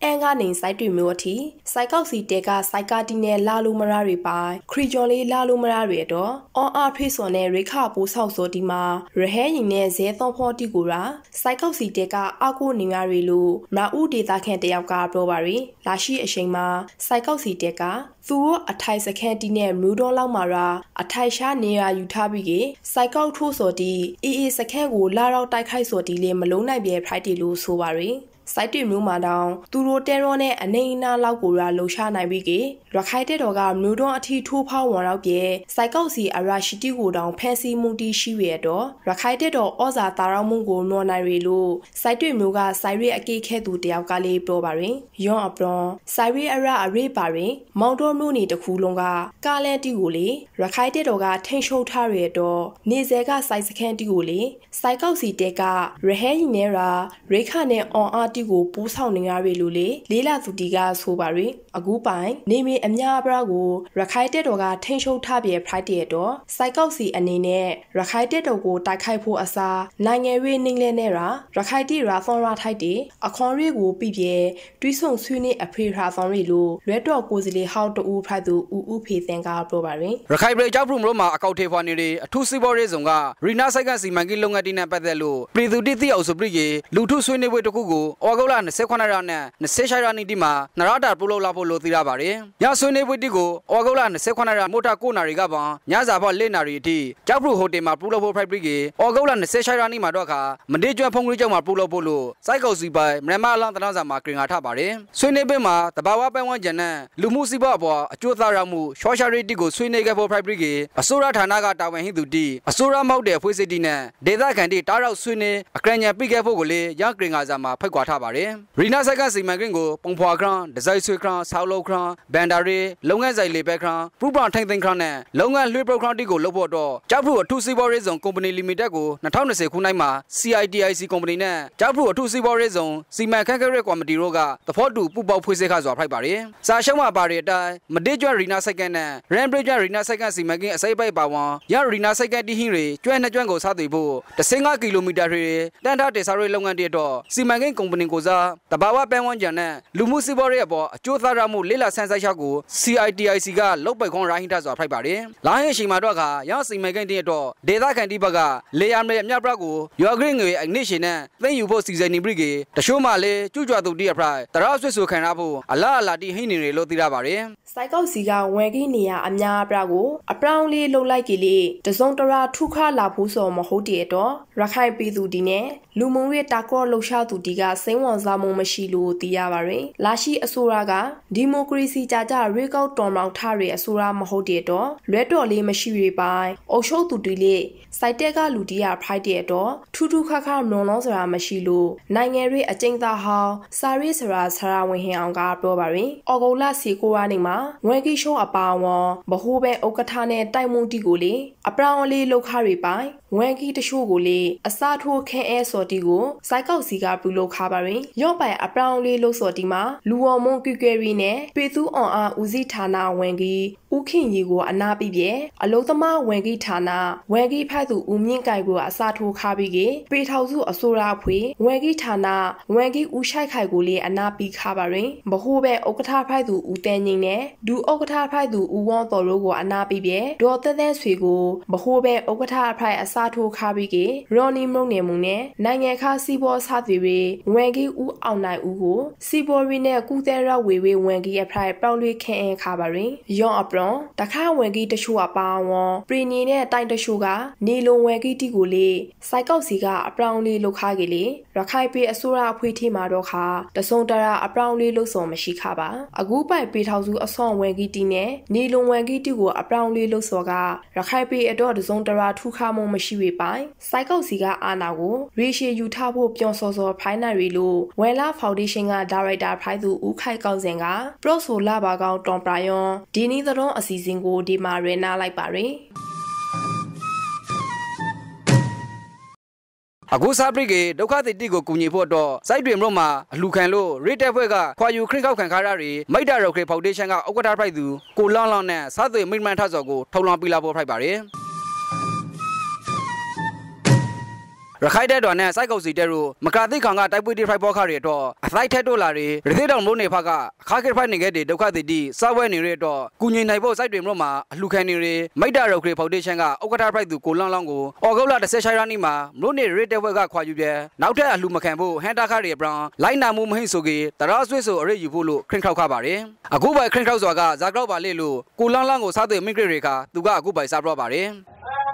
S13: အန်ကနေစိုက်တွေမျိုးအထိစိုက်ကောက်စီတဲကစိုက်ကတီနဲ့လာလူမရတွေပိုင်ခရီကျော်လေးလာလူမရတွေတော့အော်အားဖေးစွန်နဲ့ရိခပိုးဆောက်စောတီမှာရဟဲရင်နဲ့ဇဲသွန်ဖောတီကိုရာစိုက်ကောက်စီတဲကအာကိုနေရတွေလို့မအူဒေတာခန့်တယောက်ကပြောပါရင်လာရှိအချိန်မှာစိုက်ကောက်စီတက်ကသူ့အထိုင်စခန်းတီးနဲ့မူတော်လောက်မှာရာအထိုင်ရှားနေရာယူထားပြီးကစိုက်ကောက်ထိုးစော်တီအေးအေးစခန်းကိုလာတော့တိုက်ခိုက်စော်တီလေးမလုံးနိုင်ပြဲဖိုက်တီလို့ဆိုပါရယ်စိုက်တင်မျိုးမှာတောင်သူတို့တဲရောနဲ့အနေအနာလောက်ကိုရလှူရှာနိုင်ပြီးကေရခိုင်တဲတော်ကမျိုးတွန်းအထီထိုးဖောက်ဝန်တော့ပြေစိုက်ကောက်စီအရာရှိတီကိုတောင် ဖန်စီမူတီရှိရတော့ရခိုင်တဲတော်ဩဇာတာရောင်းမှုကိုနော်နိုင်ရီလို့စိုက်တင်မျိုးကစိုက်ရဲအကေခဲသူတယောက်ကလေးပြောပါရင်ယွန်အပရွန်စိုက်ရဲအရာအရေပါရင်မောင်တော်မျိုးနေတခုလုံးကကာလန်တီကိုလေရခိုင်တဲတော်ကထိန်ရှုပ်ထားရတော့နေစဲကစိုက်စခန်းတီကိုလေစိုက်ကောက်စီတဲကရဟဲရင်နဲ့ရာရေခနဲ့အွန်အားတီတီကိုပိုးဆောင်နေရပြီလို့လေလေးလာသူတီကဆိုပါရီအခုပိုင် နေမင်းအများအပြားကိုရခိုင်တက်တော်ကထိန်းချုပ်ထားပြဖရိုက်တဲ့တော့စိုက်ကောက်စီအနေနဲ့ရခိုင်တက်တော်ကိုတိုက်ခိုက်ဖို့အစားနိုင်ငံရေးနှိမ့်လဲနေရာရခိုင်တီရာသွန်ရာထိုက်တီအခွန်ရီကိုပြပြတွေးဆုံဆွေးနွေးအဖေရာသွန်ရီလို့ရွက်တော်ကိုစီလေးဟောက်တူဖရိုက်သူဦးဦးဖေသင်ကပြောပါရီ
S12: ရခိုင်ပြည်ကြောက်ဖုံလို့မှာအကောက်ထေဖွာနေတဲ့အထူးစီးပွားရေးဆောင်ကရီနာစိုက်ကစီမံကိန်းလုပ်ငန်းတီနဲ့ပတ်သက်လို့ပြည်သူတိတိအောင်စုပြည်လူထုဆွေးနွေးပွဲတစ်ခုကိုဩဂုတ်လ28ရက်နဲ့26ရက်နေ့ဒီမှာနရတာပြုလုပ်လာဖို့လိုသေးရပါတယ်။ညဆွေးနွေးပွဲတိကိုဩဂုတ်လ28ရက်မိုတာ9နာရီကပံညစာဖို့၄နာရီအထိကြောက်ဖရူဟိုတယ်မှာပြုလုပ်ဖို့ဖိုက်ပြီးကဩဂုတ်လ26ရက်နေ့မှာတော့ခါမတိကျွမ်းဖုန်ကြီးကျောင်းမှာပြုလုပ်ဖို့လို့စိုက်ကောက်စီပိုင်မြန်မာလန်တနာစာမှာကင်ငါထပါတယ်။ဆွေးနွေးပွဲမှာတဘာဝပိုင်ဝန်းကျန်နဲ့လူမှုစီးပွားအပေါ်အကျိုးသားရမှုရှော့ရှာရီတိကိုဆွေးနွေးခဲ့ဖို့ဖိုက်ပြီးကအစိုးရဌာနကတာဝန်ဟိသူတိအစိုးရမဟုတ်တဲ့အဖွဲ့အစည်းတိနဲ့ဒေသခံတိတားရောက်ဆွေးနွေးအကြံဉာဏ်ပေးခဲ့ဖို့ကိုလည်းရကင်ငါစာမှာဖိတ်ကွာထားပါတယ်။ရီနာဆိုင်ကစီမံကိန်းကိုပုံဖွာခရန်၊ဒဇိုင်ဆွေခရန်၊ဆောက်လုပ်ခရန်၊ဘန်ဒါရီလုပ်ငန်းဆိုင်လေပဲခရန်၊ပူပန်ထိန်သိမ်းခရန်နဲ့လုပ်ငန်းလွှဲပခရန်တိကိုလုပ်ဖို့တော့ကြောက်ဖူအထူးစီးပွားရေးဆောင်ကုမ္ပဏီလီမိတက်ကို2020ခုနှစ်မှာ CITIC ကုမ္ပဏီနဲ့ကြောက်ဖူအထူးစီးပွားရေးဆောင်စီမံခန့်ခွဲရေးကော်မတီတို့ကသဖို့တူပူပေါက်ဖွေးစေခါစွာဖိုက်ပါတယ်။စာရှုံးမှာပါတဲ့အတိုင်းမတိကျွရီနာဆိုင်ကနဲ့ရန်ဘရိတ်ကျွရီနာဆိုင်ကစီမံကိန်းအစိပ်ပိုက်ပါဝန်ရရီနာဆိုင်ကတိဟင်းတွေကျွဲ့နှစ်ကျွဲ့ကိုစသည်ဖို့15ကီလိုမီတာတွေတန်တာတေစာရေးလုပ်ငန်းတွေတော့စီမံကိန်းကုမ္ပဏီကိုစားတဘာဝပန်းဝန်းကျင်နဲ့လူမှုစီးပွားရေးအပေါ်အကျိုးသားရမှုလေ့လာဆန်းစစ်ချက်ကို CITIC ကလုတ်ပိတ်ခွန်ရိုင်းထစွာဖိုက်ပါတယ်။လိုင်းရင်ရှိမှာတော့ကရစီမံကိန်းတင်တော့ဒေသခံတိဘက်ကလေယာဉ်တွေအမြတ်ပရကိုရော်ဂရင်းငွေအနစ်ရှင်နဲ့သိမ့်ယူဖို့စီစဉ်နေပြီကေတချို့မှလည်းကျူကြွသူတိအဖရိုက်တရောက်ဆွဆွခံရဖို့အလားအလာတိဟိနေတယ်လို့သိရပါတယ်
S13: ။စိုက်ကောက်စီကဝန်ကိနေရအများအပြားကိုအပရောင်လေးလှုပ်လိုက်ကြလေတစုံတရာထုခလာဖို့ဆိုမဟုတ်တည်းတော့ရခိုင်ပြည်သူဒီနဲ့လူမှုရေးတာကောလှုပ်ရှားသူဒီကစိမ့်င်းဝန်စားမှုမရှိလို့သိရပါတယ်။လာရှိအဆိုရကဒီမိုကရေစီကြာကြာရေကောက်တော်မောင်ထရအဆိုရမဟုတ်တဲ့တော့လွဲတော်လေးမရှိရပိုင်းအုပ်ချုပ်သူတွေလေစိုက်တက်ကလူတီးရဖိုက်တဲ့တော့ထူးထူးခါခါမလွန်လုံးစရာမရှိလို့နိုင်ငံရေးအကျဉ်းသားဟောင်းစာရေးစရာဆရာဝန်ဟင်အောင်ကပြောပါရင်အော်ဂုလစီကိုရနိုင်မှာဝန်ကြီးရှုံးအပါဝန်ဘဟုပဲဥက္ကဋ္ဌနဲ့တိုက်မှုတီကိုလေအပရောင်လေးလောက်ခရီပိုင်းဝန်ကြီးတရှို့ကိုလေအစာထိုးခင်းအဲစော်တီကိုစိုက်ကောက်စီကပြုလုပ်ခါပါရင်ရော့ပိုင်အပရောင်လေးလို့ဆိုဒီမှာလူဝော်မွန်ကွီကွယ်ရီနဲ့ပေသူအွန်အားဦးစီးဌာနဝန်ကြီးဦးခင်ရီကိုအနာပြပြအလုံးသမားဝန်ကြီးဌာနဝန်ကြီးဖတ်သူဦးမြင့်ကိုင်ကိုအစားထိုးခါပြီးကေပေထောက်စုအစိုးရအဖွဲ့ဝန်ကြီးဌာနဝန်ကြီးဦးရှိုက်ခိုင်ကိုလည်းအနာပြီးခါပါရင်မဟုတ်ပဲဥက္ကဋ္ဌဖတ်သူဦးတန်းငင်းနဲ့ဒူဥက္ကဋ္ဌဖတ်သူဦးဝေါ်တော်တို့ကိုအနာပြပြဒေါ်သက်သက်ဆွေကိုမဟုတ်ပဲဥက္ကဋ္ဌဖတ်အစားထိုးခါပြီးကေရော်နီမုံနေမှုနဲ့နိုင်ငံခါစီးပွားစားသူတွေဝန်န်ကြီးဦးအောင်နိုင်ဦးကိုစီဘော်ရီနဲ့ကုသရဝေဝေဝန်ကြီးအဖရိုက်ပေါင်လွေခင်းအခါပါရင်ယွန်အပရွန်တခါဝန်ကြီးတချို့အပါဝန်ပရီနီနဲ့တိုင်တချို့ကနေလုံဝန်ကြီးတီကိုလေစိုက်ကောက်စီကအပရောင်လေးလုခါကြီးလေရခိုင်ပြည်အစိုးရအဖွဲ့ထီမှာတော့ခါတဆုံတရာအပရောင်လေးလုဆောင်မရှိခါပါအခုပိုက်ပေထောက်စုအစွန်ဝန်ကြီးတီနဲ့နေလုံဝန်ကြီးတီကိုအပရောင်လေးလုဆော်ကရခိုင်ပြည်အတော့တဆုံတရာထူခါမမရှိဝေပိုင်စိုက်ကောက်စီကအာနာကိုရေရှည်ယူထားဖို့ပြောစောစောဖိုင်းနာရီလိုလို့ဝဲလာဖောင်ဒေးရှင်းကဒါရိုက်တာဖိုင်သူဦးခိုက်ကောက်စင်ကပရော့ဆိုလာပါကောင်တွန်ပရာယွန်ဒီနီသရုံးအစီအစဉ်ကိုဒီမှာရနာလိုက်ပါရယ်
S12: အခုစားပရိကေဒုက္ခသတိကိုကူညီဖို့တော့စိုက်တွင်မြို့မှာအလှခံလို့ရေတက်ဖွဲ့ကခွာယူခရင်ခောက်ခံခါရတွေမိတ်တာရော်ခရီဖောင်ဒေးရှင်းကဥက္ကဋ္ဌဖိုက်သူကိုလောင်းလောင်းနဲ့စားသွေးမိတ်မှန်ထဆော်ကိုထုံလောင်းပြလာဖို့ဖိုက်ပါရယ်ရခိုင်တဲ့တော်နဲ့စိုက်ကုတ်စီတဲ့တို့မကရာတိခံကတိုက်ပွဲတိဖိုက်ပေါ်ခါတွေတော့အစိုက်ထက်တို့လာတွေရသေးတော်မိုးနေဖက်ကခါခိဖိုက်နေခဲ့တဲ့ဒုက္ခတိတိစဝဲနေရတော့ကုညင်နိုင်ဖို့စိုက်တွေမြို့မှာအလှခံနေရမိတ်တာရုတ်ခရီဖောင်ဒေးရှင်းကဥက္ကဋ္ဌဖိုက်သူကိုလွန်လောင်းကိုအော်ဂုတ်လာ16ရာနီမှာမြို့နေရတဲ့ဘက်ကခွာယူပြဲနောက်ထပ်အလှမခံဖို့ဟန်တာခါတွေဘရောင်းလိုက်နာမှုမဟိဆိုကေတရာဆွေးဆိုအရေးယူဖို့လို့ခရင်ခောက်ခါပါတယ်အခုပဲခရင်ခောက်စွာကဇာကောက်ပါလေလို့ကိုလွန်လောင်းကိုစားသွေးမိတ်ကလေးတွေကသူကအခုပဲစားပြတော့ပါတယ်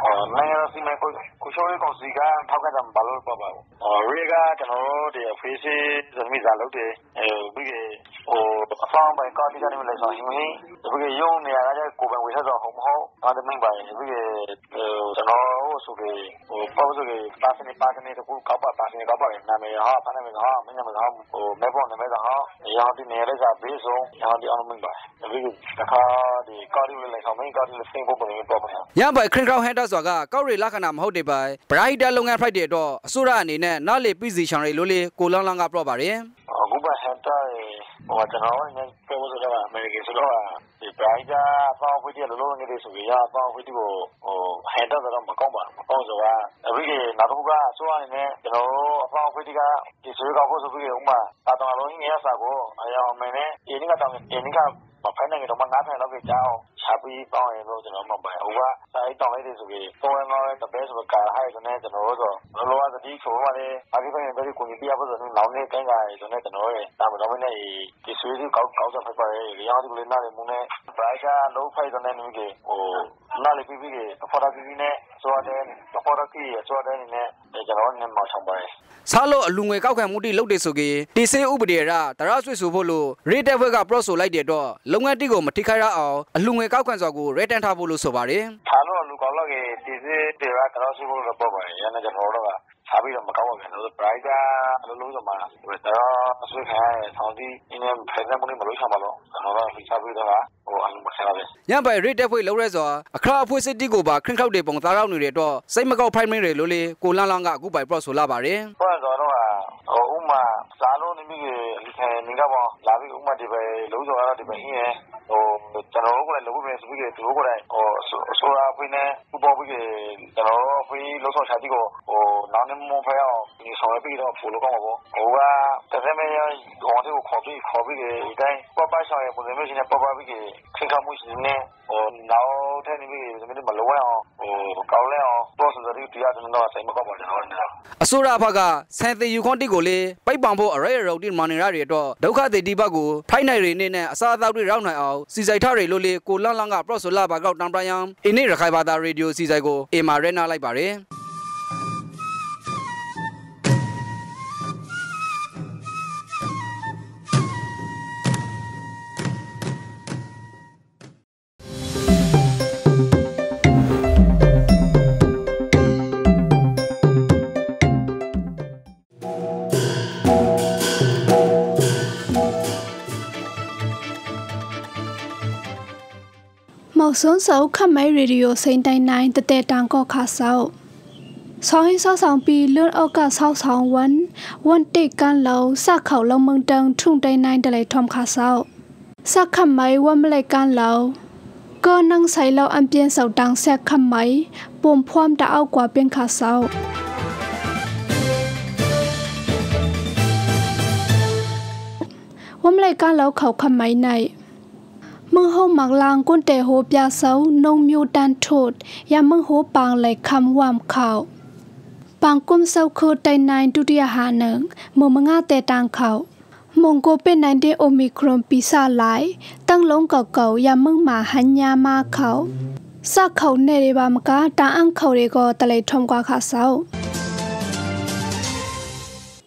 S12: အာမင်းရ
S3: စီမံချုပ်ရေးကောင်စီကထောက်ခံစာမပါလို့မထွက်ပါဘူး။ရဲကကျနော်တို့အဖေ့ဆေးသမိစာလုပ်တယ်။ပြီးရင်အစောင့်အပိုင်ကားကိစ္စနဲ့လိုက်ဆောင်မှု၊ပြီးရင်ရုံးနေရာကလည်းကိုယ်ပိုင်ဝန်ထမ်းဆောင်ဟုတ်မဟုတ်အဲဒါလည်းပါတယ်။ပြီးရင်ကျနော်တို့အဆိုတွေသားစနစ်သားစနစ်တခုကောက်ပါတယ်။ပါစနစ်ကောက်ပါတယ်။နာမည်ဟောင်းအဖနာမည်ဟောင်းမညနာမည်ဟောင်းမက်ဖောင်နံမဲစာဟောင်း၊ရန်ဟောင်ဒီနေရာလိပ်စာဘေးစုံအဲဒါတွေအားလုံးမိပါတယ်။ပြီးရင်တခါကားတွေကိုလည်းလိုက်ဆောင်မှု၊ကားတွေကိုလည်းသိမ်းပိုးပုံတွေလုပ်ပါတယ်။
S12: ”ရန်ဖိုင်ခရင်ကောင်ဟဲဒတ်ဇွာကကောက်ရိုလက္ခဏာမဟုတ်တေပါဘရိုက်တာလုပ်ငန်းဖိုက်တွေတော့အစိုးရအနေနဲ့နောက်လေပြည်စီဆောင်တွေလို့လေကိုလောင်းလောင်းကပြော့ပါတယ်
S3: အခုပါဟန်တာဟိုကျွန်တော်ငယ်ကျော်ဆိုတော့အမေရိကန်ဆိုတော့အပေါင်းအဖွဲ့အစည်းကလုပ်နေတယ်ဆိုပေမယ့်အပေါင်းအဖွဲ့အစည်းကိုဟန့်တားတာတော့မကောင်းပါဘူး။မကောင်းဆိုတာကနောက်တခုကအစိုးရအနေနဲ့ကျနော်တို့အပေါင်းအဖွဲ့အစည်းကပြည်ထောင်စုရွေးကောက်ပွဲဆိုပြီးသာသနာတော်ရေးအယူအဆကိုအရောင်အမှန်နဲ့တရက်တည်းကမဖတ်နိုင်ရင်တောင်မှနားထောင်နိုင်အောင်ရှာပြီးတော့အခုကစာရေးတောင်းလိုက်တယ်ဆိုပြီးသုံးရက်ငါးရက်တပတ်ဆိုပြီးကာထားတယ်ဆိုလည်းကျနော်တို့လုံးဝသတိထားပြီးအာဂိတနိုင်ငံသားတွေကူညီပေးရမယ်ဆိုပြီးနှောင့်နှေးကြန့်ကြာတာတွေနဲ့ကျနော်တို့သာမန်တော်မင်းနဲ့ပြည်ထောင်စုရွေးကောက်ပွဲကော်မရှင်ဥက္ကဋ္ဌဖြစ်ပါတယ်။အများပြည်သူလည်းနားလည်မှုနဲ့
S12: ဆောက်လုပ်အလူငွေကောက်ခံမှုတိလုပ်တယ်ဆိုကေတီစေးဥပဒေရတရဆွေဆိုဖို့လို့ရေတက်ဘွက်ကပရော့ဆိုလိုက်တဲ့တော့လုပ်ငန်းတိကိုမထိခိုက်ရအောင်အလူငွေကောက်ခံစွာကိုရေတန်ထားဖို့လို့ဆိုပါတယ်ဆော
S3: က်လုပ်အလူကောက်လောက်ကေတီစေးတရတရဆွေဖို့လို့ပြောပါတယ်ရန်ကျွန်တော်တို့ကစာပြီးတော့မကောင်းပါဘူးခင်ဗျ။ပရဟိတအလုပ်လုပ်တာမှာကျနော်တို့အဆွဲခံရတယ်။ထောင်ချောက်ကြီးနဲ့ဖက်စပ်မှုတွေမလုပ်ဆောင်ပါလို့ကျနော်တို့လှုပ်ရှားပြီးတော့အလုပ်မဆင်းပါဘူး
S12: "ညဘက်ရဲတပ်ဖွဲ့လုပ်ရက်စွာအခရာအဖွဲ့အစည်းတစ်ကိုပါခြိမ်းခြောက်တဲ့ပုံသာရောက်နေတဲ့အတွက်စိတ်မကောင်းဖြစ်မိတယ်လို့လည်းကိုလှလှကအခုလိုပြောဆိုလာပါတယ်။"ကျ
S3: နော်တို့ဟာဥပမာစာလုံးနမိခယ်လီခယ်နီကပေါ့ပြီးဥပမာဒီဘက်လုံခြုံရေးကတော့ဒီဘက်ညှိတယ်။ကျနော်တို့ကိုယ်တိုင်လုပ်ပေးမယ်ဆိုပြီးသူတို့ကိုယ်တိုင်အစိုးရအဖွဲ့နဲ့ပူးပေါင်းပြီးကျနော်တို့အဖွဲ့လုပ်ဆောင်ချက်တွေကိုနှောင့်နှေးမှုမဖြစ်အောင်ဆောင်ရွက်ပေးရင်တော့ပိုလို့ကောင်းမှာပေါ့။အခုကတဘက်နဲ့ရွာထဲကိုခေါ်ပြီးတယ်။ဒီအတိုင်းပေါက်ပန်းဆောင်ရံပုံစံမျိုးနဲ့ပေါက်ပန်းပြီးခြိမ်းခြောက်မှုနဲ့နောက်ထပ်မလုပ်ဝံ့အောင်၊ကောက်လဲအောင်လုပ်ဆောင်တာတွေကစိတ်မကောင်းပါဘူး။
S12: ”အစိုးရအဖွဲ့ကဆန်သယ်ယူခွင့်တွေကိုလည်းပိတ်ပင်ဖို့အရိပ်အယောင်တွေမှန်နေတာတွေအတွက်ဒုက္ခသည်တွေဘက်ကိုဖိုက်နိုင်တွေနဲ့နဲ့အစားအသောက်တွေရောက်နိုင်အောင်စီဆိုင်ထတွေလို့လေကိုလန့်လန့်ကပရော့ဆိုလာပါကောက်တန်ပရယံအင်းနေရခိုင်ဘာသာရေဒီယိုစီဆိုင်ကိုအင်မာရဲနာလိုက်ပါတယ်
S14: ซนสาขมายเรดิโอเซนไดนแตเตตางก็ขาเศร้าสองห้สองสองปีเลื่อนโอกกาศสองวันวันเตกันเราซากเขาลงเมืองดังทุ่งไดนายแต่ละทอมขาเศร้าซากขมาวันเมื่อไรกันเราก็นั่งใส่เราอันเปลี่ยนเสาดังแซกขมายปมพร้อมดาเอากว่าเปียนขาเศร้าวันเมอไรกันเราเขาขมายในมึงโฮมักลางก้นแต่โฮปยาเซานงมิวตันโทษยามมึงโฮปางไหลคำวามเขาปังก้มเซาโคไตนายดุริยหาหนึ่งมมงาแต่ต่างเขามงโกเป็นนายเดโอมิครอนปีซาหลายตั้งลงเก่าๆยามมึงมาหันยามาเขาစခေါနဲ့တွေပါမကတာအန့်ခေါ်တွေကိုတလေထုံကွာခါဆောက်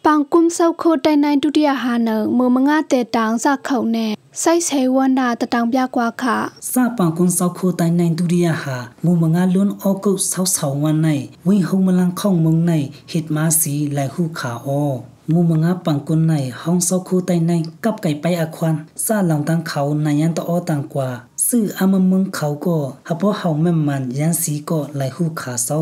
S14: ပန်ကုမ်ဆောက်ခိုတိုင်နိုင်ဒုတိယဟာနုံမမငါတဲ့တောင်စခုံနဲ့ဆိုင်ဆေဝန္ဒတတောင်ပြကွာခ
S5: စပန်ကွန်ဆောက်ခိုတိုင်နိုင်ဒူရီယာဟာမုံမငါလွန်အောက်ကုတ်ဆောက်ဆောင်ဝန်နိုင်ဝင်းဟုံမလန်ခေါင်မုံနိုင်ဟစ်မာစီလိုင်ဟုခါအောမုံမငါပန်ကွန်နိုင်ဟောင်းဆောက်ခိုတိုင်နိုင်ကပ်ไก่ไปအခွန်စလောင်တန်းခေါနယန်တအောတန်ကွာสื่ออามมึงเขาก็ฮะพอเฮาแม่มันยันสีก็ไหลหูขาเศร้า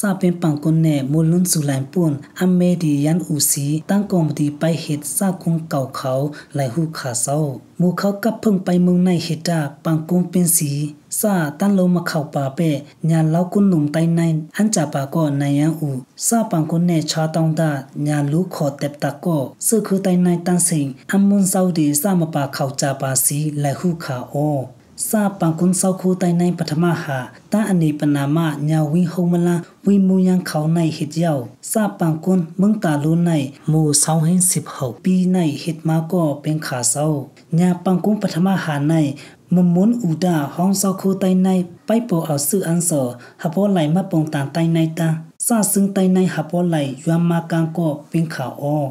S5: စာပင်ပန်ကွန်နဲ့မွလွန်ဇူလိုင်ပွန်အမေဒီယန်ဦးစီတန်ကောမဒီပိုင်ဟစ်စာကုံကောက်ခေါလိုင်ဟုခါဆောမူခေါကပ်ဖုန်ပိုင်မုံနိုင်ဟစ်တာပန်ကွန်ပင်စီစာတန်လုံးမခေါပါပဲညာလောက်ကွနုံတိုင်နိုင်အန်ချပါကောနိုင်ယန်ဦးစာပန်ကွန်နဲ့ချာတောင်းတာညာလူခေါ်တက်တကောစခုတိုင်နိုင်တန်စိန်အမွန်ဆောဒီစာမပါခေါချပါစီလိုင်ဟုခါအောစာပန်ကွန်ဆောက်ခိုတိုင်နိုင်ပထမဟာတာအနေပနာမညာဝင်းဟုံမလာဝင်းမူယန်ခေါနိုင်ဟစ်ယောက်စာပန်ကွန်မင်းတာလုံးနိုင်မူဆောင်ဟင်းစစ်ဟောက်ပီနိုင်ဟစ်မာကောပင်ခါဆောညာပန်ကွန်ပထမဟာနိုင်မမွန်ဥဒဟောင်းဆောက်ခိုတိုင်နိုင်ပိုက်ပေါ်အောင်စုအန်ဆောဟဘောလိုက်မပုံတန်တိုင်နိုင်တာစာစင်းတိုင်နိုင်ဟဘောလိုက်ရွမ်မာကန်ကောပင်ခါအော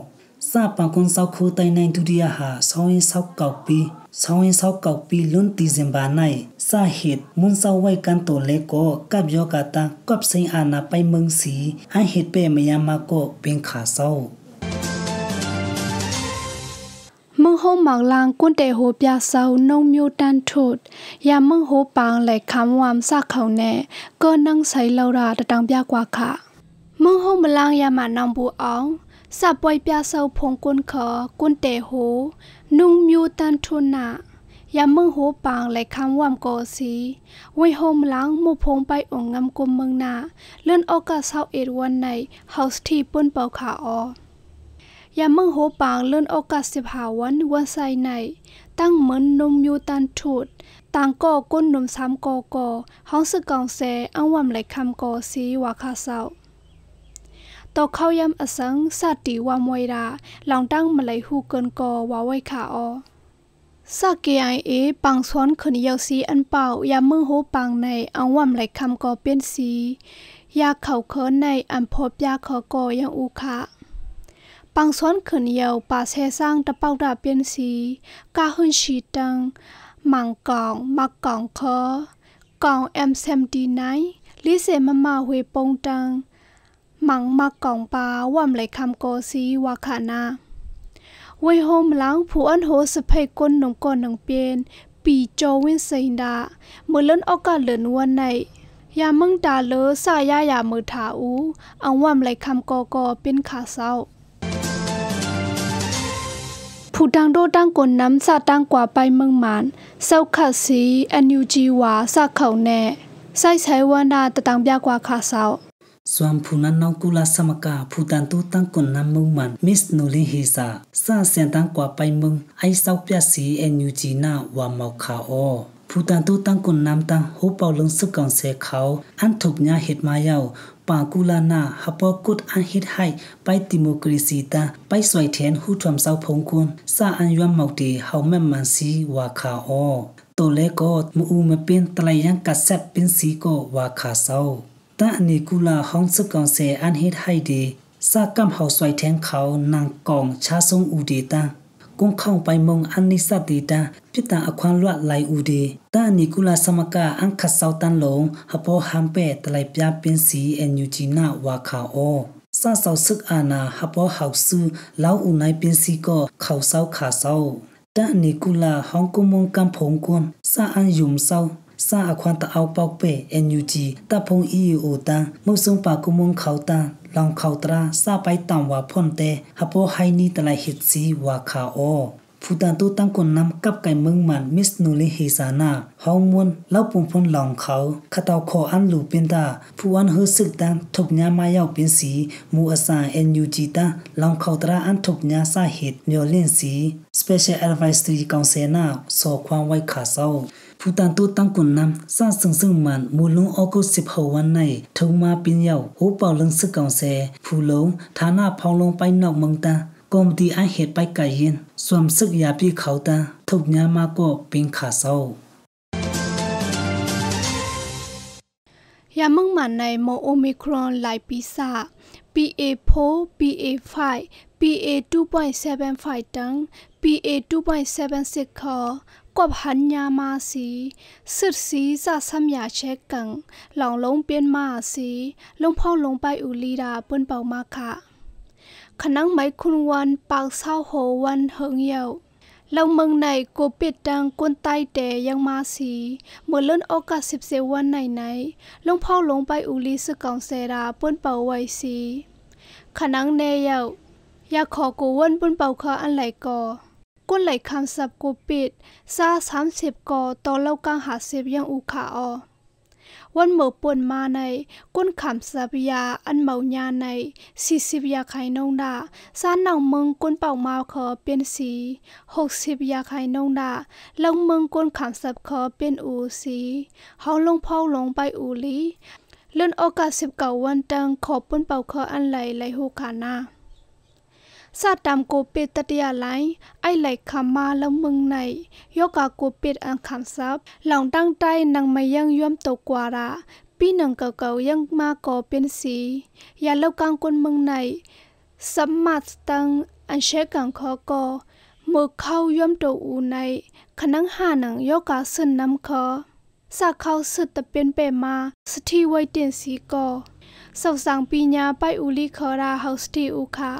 S5: စပန်ကွန်ဆောက်ခိုးတိုင်နိုင်ဒုတိယဟာဆောင်းရင်ဆောက်ကောက်ပြီးဆောင်းရင်ဆောက်ကောက်ပြီးလွန်တီဇင်ဘာနိုင်စာဟစ်မွန်ဆောက်ဝိုင်ကန်တိုလေကိုကပ်ယောကတာကပ်စိင်အာနာပိုင်မင်းစီအဟစ်ပေမယမကိုပင်ခါဆောက်
S14: မုံဟုံမောင်လန်ကွန်တေဟိုပြဆောနှုံမျိုးတန်းထုတ်ရမုံဟိုပန်းလေခမ်ဝမ်စခုံနဲ့ကောနန်းဆိုင်လောက်တာတတောင်ပြကွာခမုံဟုံမလန်ရမနောင်ဘူးအောင်สะปวยปยาเซาพงกุนขอกุนเตโหนุ่งมิวตันทุนนะยามเมืองโหปางไลลคำว่ำโกสีไว้โฮมหลังมูพงไปอ่งงำกุมเมืองนา เลื่อนโอกาสเศร้าเอ็ดวันในเฮาส์ที่ป้นเป่าขาออยามเมืองโหปางเลื่อนโอกาสสิบหาวันวันไซใน ตั้งเหมือนนมยูตันถูดต่างก่อก้นนมสามก่อก่อห้องสึกกองเซอังวามไหลคำก่อสีวาคาเศร้าตกเข้าย่ำอสังสาติวามวยดาลองตั้งมาเลยหูเกินกอวาไว้ขาออสากเกไอเอปังซ้อนขนเยาสีอันเป่ายามมือโหปังในเอาว่ำไหลคำกอเปี้ยนสียาเข่าเคินในอันพบยาขอกอยังอูคะปังซ้อนขนเยาวป่าเชสร้างตะเป่าดาเปี้ยนสีกาหึนฉีตังมังกองมักกองคอกองเอ็มเซมดีไนลิเซมามาเวยปงตังมังมักกองปาว่ำไหลคำโกซีวาขานาเวโฮมล้างผู้อันโหสะเพยก้นนงก้นนงเปียนปีโจวินเซินดาเมื่อเล่นโอกาสเหลือนวันในยามมึงตาเลอสายายามือถาอูอังว่ำไหลคำกอกอเป็นขาเศร้าผู้ดังโดดังกนน้ำซาดังกว่าไปเมืองหมานเศร้าขาสีอันยูจีวาซาเขาแน่ไซใช้วานาตะตังบียกว่าขาเศร้า
S5: swamphunan naukula samaka phutan tu tang kun nam mungman miss nulin hisa sa sen tang kwa pai mung ai sau pya si nu ji na wa mau kha o phutan tu tang kun nam tang ho pau lung su kong se khao an thup nya hit ma yau pa kula na hapo kut an hit hai pai democracy ta pai swai then hu thom sau phong kun sa an yam mau ti hau mem man si wa kha o to le ko mu u me pin tlai yang ka sep pin si ko wa kha sau တန်အနီကူလာဟောင်းစကောင်စေအန်ဟစ်ဟိုက်ဒီစာကမ်ဟောက်ဆွိုင်ထန်ခေါနန်ကောင်ချာဆုံဦးဒီတာကုန်းခေါင်ပိုင်မုံအန်နိစတီတာပြစ်တာအခွန်လွတ်လိုက်ဦးဒီတာနီကူလာစမကအန်ခတ်ဆောက်တန်လုံဟပေါ်ဟမ်ပဲတလိုက်ပြပင်းစီအန်ယူဂျီနာဝါခါအောစာဆောက်စက်အာနာဟပေါ်ဟောက်ဆူလောက်ဦးနိုင်ပင်းစီကခေါဆောက်ခါဆောက်တာနီကူလာဟောင်းကုံမုံကမ်ဖုံကွန်စာအန်ယုံဆောက်စာအခွန်တအောက်ပောက်ပဲ NUG တပ်ဖုံ EU တာမုတ်ဆုံးပါကုမုံခေါတာလောင်ခေါတရာစာပိုက်တံဝါဖွန်တဲ့ဟပိုဟိုင်းနီတလိုက်ဟစ်စီဝါခါအောဖူတန်တူတန်ကွန်နမ်ကပ်ကိုင်မုံမန်မစ်နူလီဟီဆာနာဟောင်းမွန်လောက်ပုံဖုန်လောင်ခေါခတောက်ခေါအန်လူပင်တာဖူဝန်ဟစစ်တန်ထုတ်ညာမယောက်ပင်စီမူအဆန် NUG တာလောင်ခေါတရာအန်ထုတ်ညာစာဟစ်ညိုလင်းစီ Special Advisory Council နာစောခွမ်ဝိုက်ခါဆောဖူတန်တိုတန်ကွန်နမ်ဆန်စင်စင်မန်မူလုံအောက်ကိုစစ်ဟောဝန်နိုင်ထုံမာပင်းယောက်ဟိုပေါလုံစကောင်ဆဲဖူလုံဌာနဖောင်းလုံပိုင်နောက်မန်တာကောမတီအဟေပိုက်ကိုင်ဆွမ်စက်ရပြီခေါတာထုတ်ညာမကောပင်ခါဆော
S14: ยามังมันในโมโอมิครอนไลปิซา PA4 PA5 PA2.75 ตัง PA2.76 คอกบหันยามาสีสืดสีจะซ้ำยาเช็กกังหลองลงเปลี่ยนมาสีลงพ่องลงไปอุลีดาเปิ้นเป่ามาค่ะขนังไหมคุณวันปากเศร้าโหวันเหงเยาวเราเมืองในกูปิดดังกวนไตแต่ยังมาสีเหมือนเลื่อนโอกาสสิบเซวันไหนไหนลงพ่อลงไปอุลีสกองเซราป้นเป่าไวสีขนังเนยเยาอยากขอกูวันป้นเป่าคออันไหลก่อกุนไหลคำสับกูปิดซาสามสิบกอต่อเล่ากลางหาสิบยังอูขาออวันเมื่อปนมาในก้นขำสับยาอันเมายาในสีสิบยาไข่นงดาซานนองเมืองก้นเป่ามาขอเป็นสีหกสิบยาไข่นงดาลงเมืองก้นขำสับขอเป็นอูสีเฮาลงพ่อลงไปอูลีเลื่อนโอกาสสิบเก่าวันตังขอปนเป่าขออันไหลไหลหูขานาซาตามโกเปตติยาไลไอไหลคามาแล้วมึงในยกาโกเปตอังคำซับหลังตั้งใจนางไม่ยังย่อมตกกว่าระ ปีหนังเก่าเก่ายังมาก่อเป็นสีอย่าเล่ากลางคนมึองในสมัตตังอันเชกังขอก่อมือเข้าย่อมตัวอูในขนังหาหนังยกกาสึนน้ำคอสาเข้าสุดตะเป็นเปมา สถีไว้เตียนสีก่อสาวสังปีญาไปอุลีขอราเฮาสตีอุคา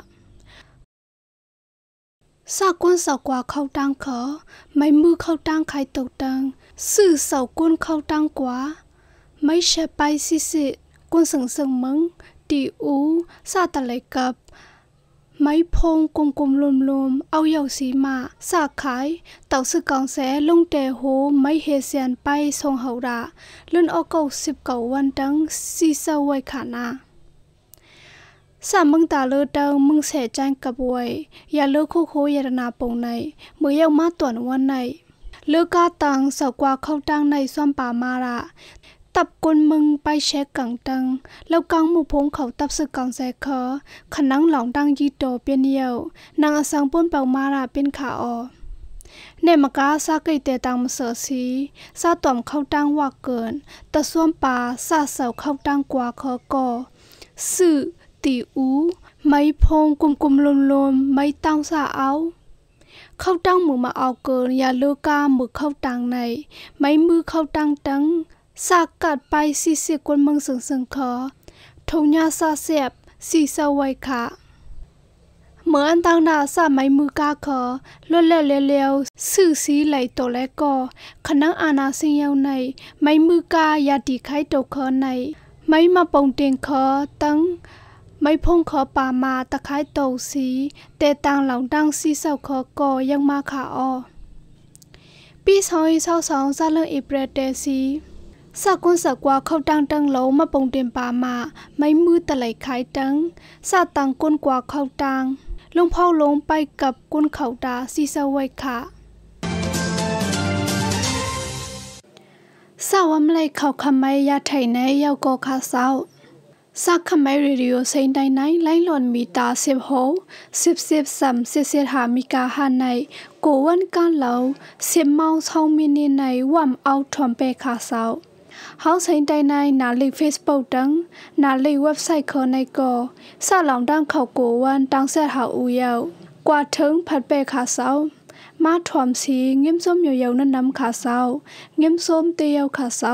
S14: စကွန်းစောက်ကွာခေါတန်းခမိုင်မှုခေါတန်းခိုင်တုတ်တန်းစုစောက်ကွန်းခေါတန်းကွာမိုင်ရှက်ပိုင်စစ်စစ်ကွန်းစင်စင်မန်းတီဦးစတလိုက်ကပ်မိုင်ဖုံကုံကုံလုံလုံအောက်ရောက်စီမစခိုင်တောက်စကောင်ဆဲလုံတဲဟိုမိုင်ဟေဆန်ပိုင်ဆုံဟောရာလွန်အောက်ကောက်10ကောက်ဝန်တန်းစီဆဝိုင်ခါနာสามมึงตาเลือดเดิมมึงเสียใจกับวยอย่าเลือกคู่คู่ยารนาปงในมือยังมาต่วนวันในเลือกกาตังสกว่าเข้าตังในซ่อมป่ามาระ ตับกนมึงไปเช็คกังตัง แล้วกังหมู่พงเขาตับสึกกังแซคอขนังหลองดังยีโตเปียนเยียวนางอสังปุ้นเป่ามาระเป็นขาออเนมกาซาเกยเตตังมเสอสีซาต่อมเข้าตังว่าเกินตะส่วมปาซาเสาเข้าตังกว่าคอกอสื่อตีอูไม่พงกลมกลมลมลม ไม่ตั้งสาเอาเข้าตั้งมือมาเอาเกินอย่าเลิกกามือเข้าตังในไม่มือเข้าตังตั้งสากกัดไปสี่สิบคนเมืองสังสังคอทงยาซาเสียบสี่สวัยค่ะเหมือนตังดาสาไม้มือกาคอลดเรยวเลี้ยวสื่อสีไหลโตและก็อนณะอาณาเสียวใน ไม้มือกายาดีไข้โตคอในไม่มาปองเตียงคอตั้งไม่พงขอป่ามาตะไคร้ตกสีเตตังหลังดังซีเสาขอกอยังมาขาออปีสองอีสองสองซาเลออิเปรเตซีစကွန်းစကွာခောက်တန်းတန်းလုံးမပုံတင်ပါမမိမှုတလိုက်ခိုင်တန်းစတန်းကွန်းကွာခောက်တန်းလုံဖောက်လုံးပိုက်ကပ်ကွန်းခောက်တာစီစဝိုက်ခစဝမ်လိုက်ခောက်ခမဲရထိုင်နေရောက်ကောခါဆောက်สักคำไม่รีดิโอเซนไดไนไลหลอนมีตาสิบโฮสิบสิบสัมสิบสิบหามิกาหาในโกวันกันเหลาสิบเมาช่องมินิในว่ำเอาถอมเปคาเซาเฮาเซนไดไนนาลีเฟซบุ๊กดังนาลีเว็บไซต์เขาในกอซาหลองดังเขาโกวันตังเสหาอูเยาวกว่าถึงผัดเปคาเซามาถอมสีเงี้ยมส้มเยาวๆนั้นนำคาเซาเงี้ยมส้มเตียวคาเซา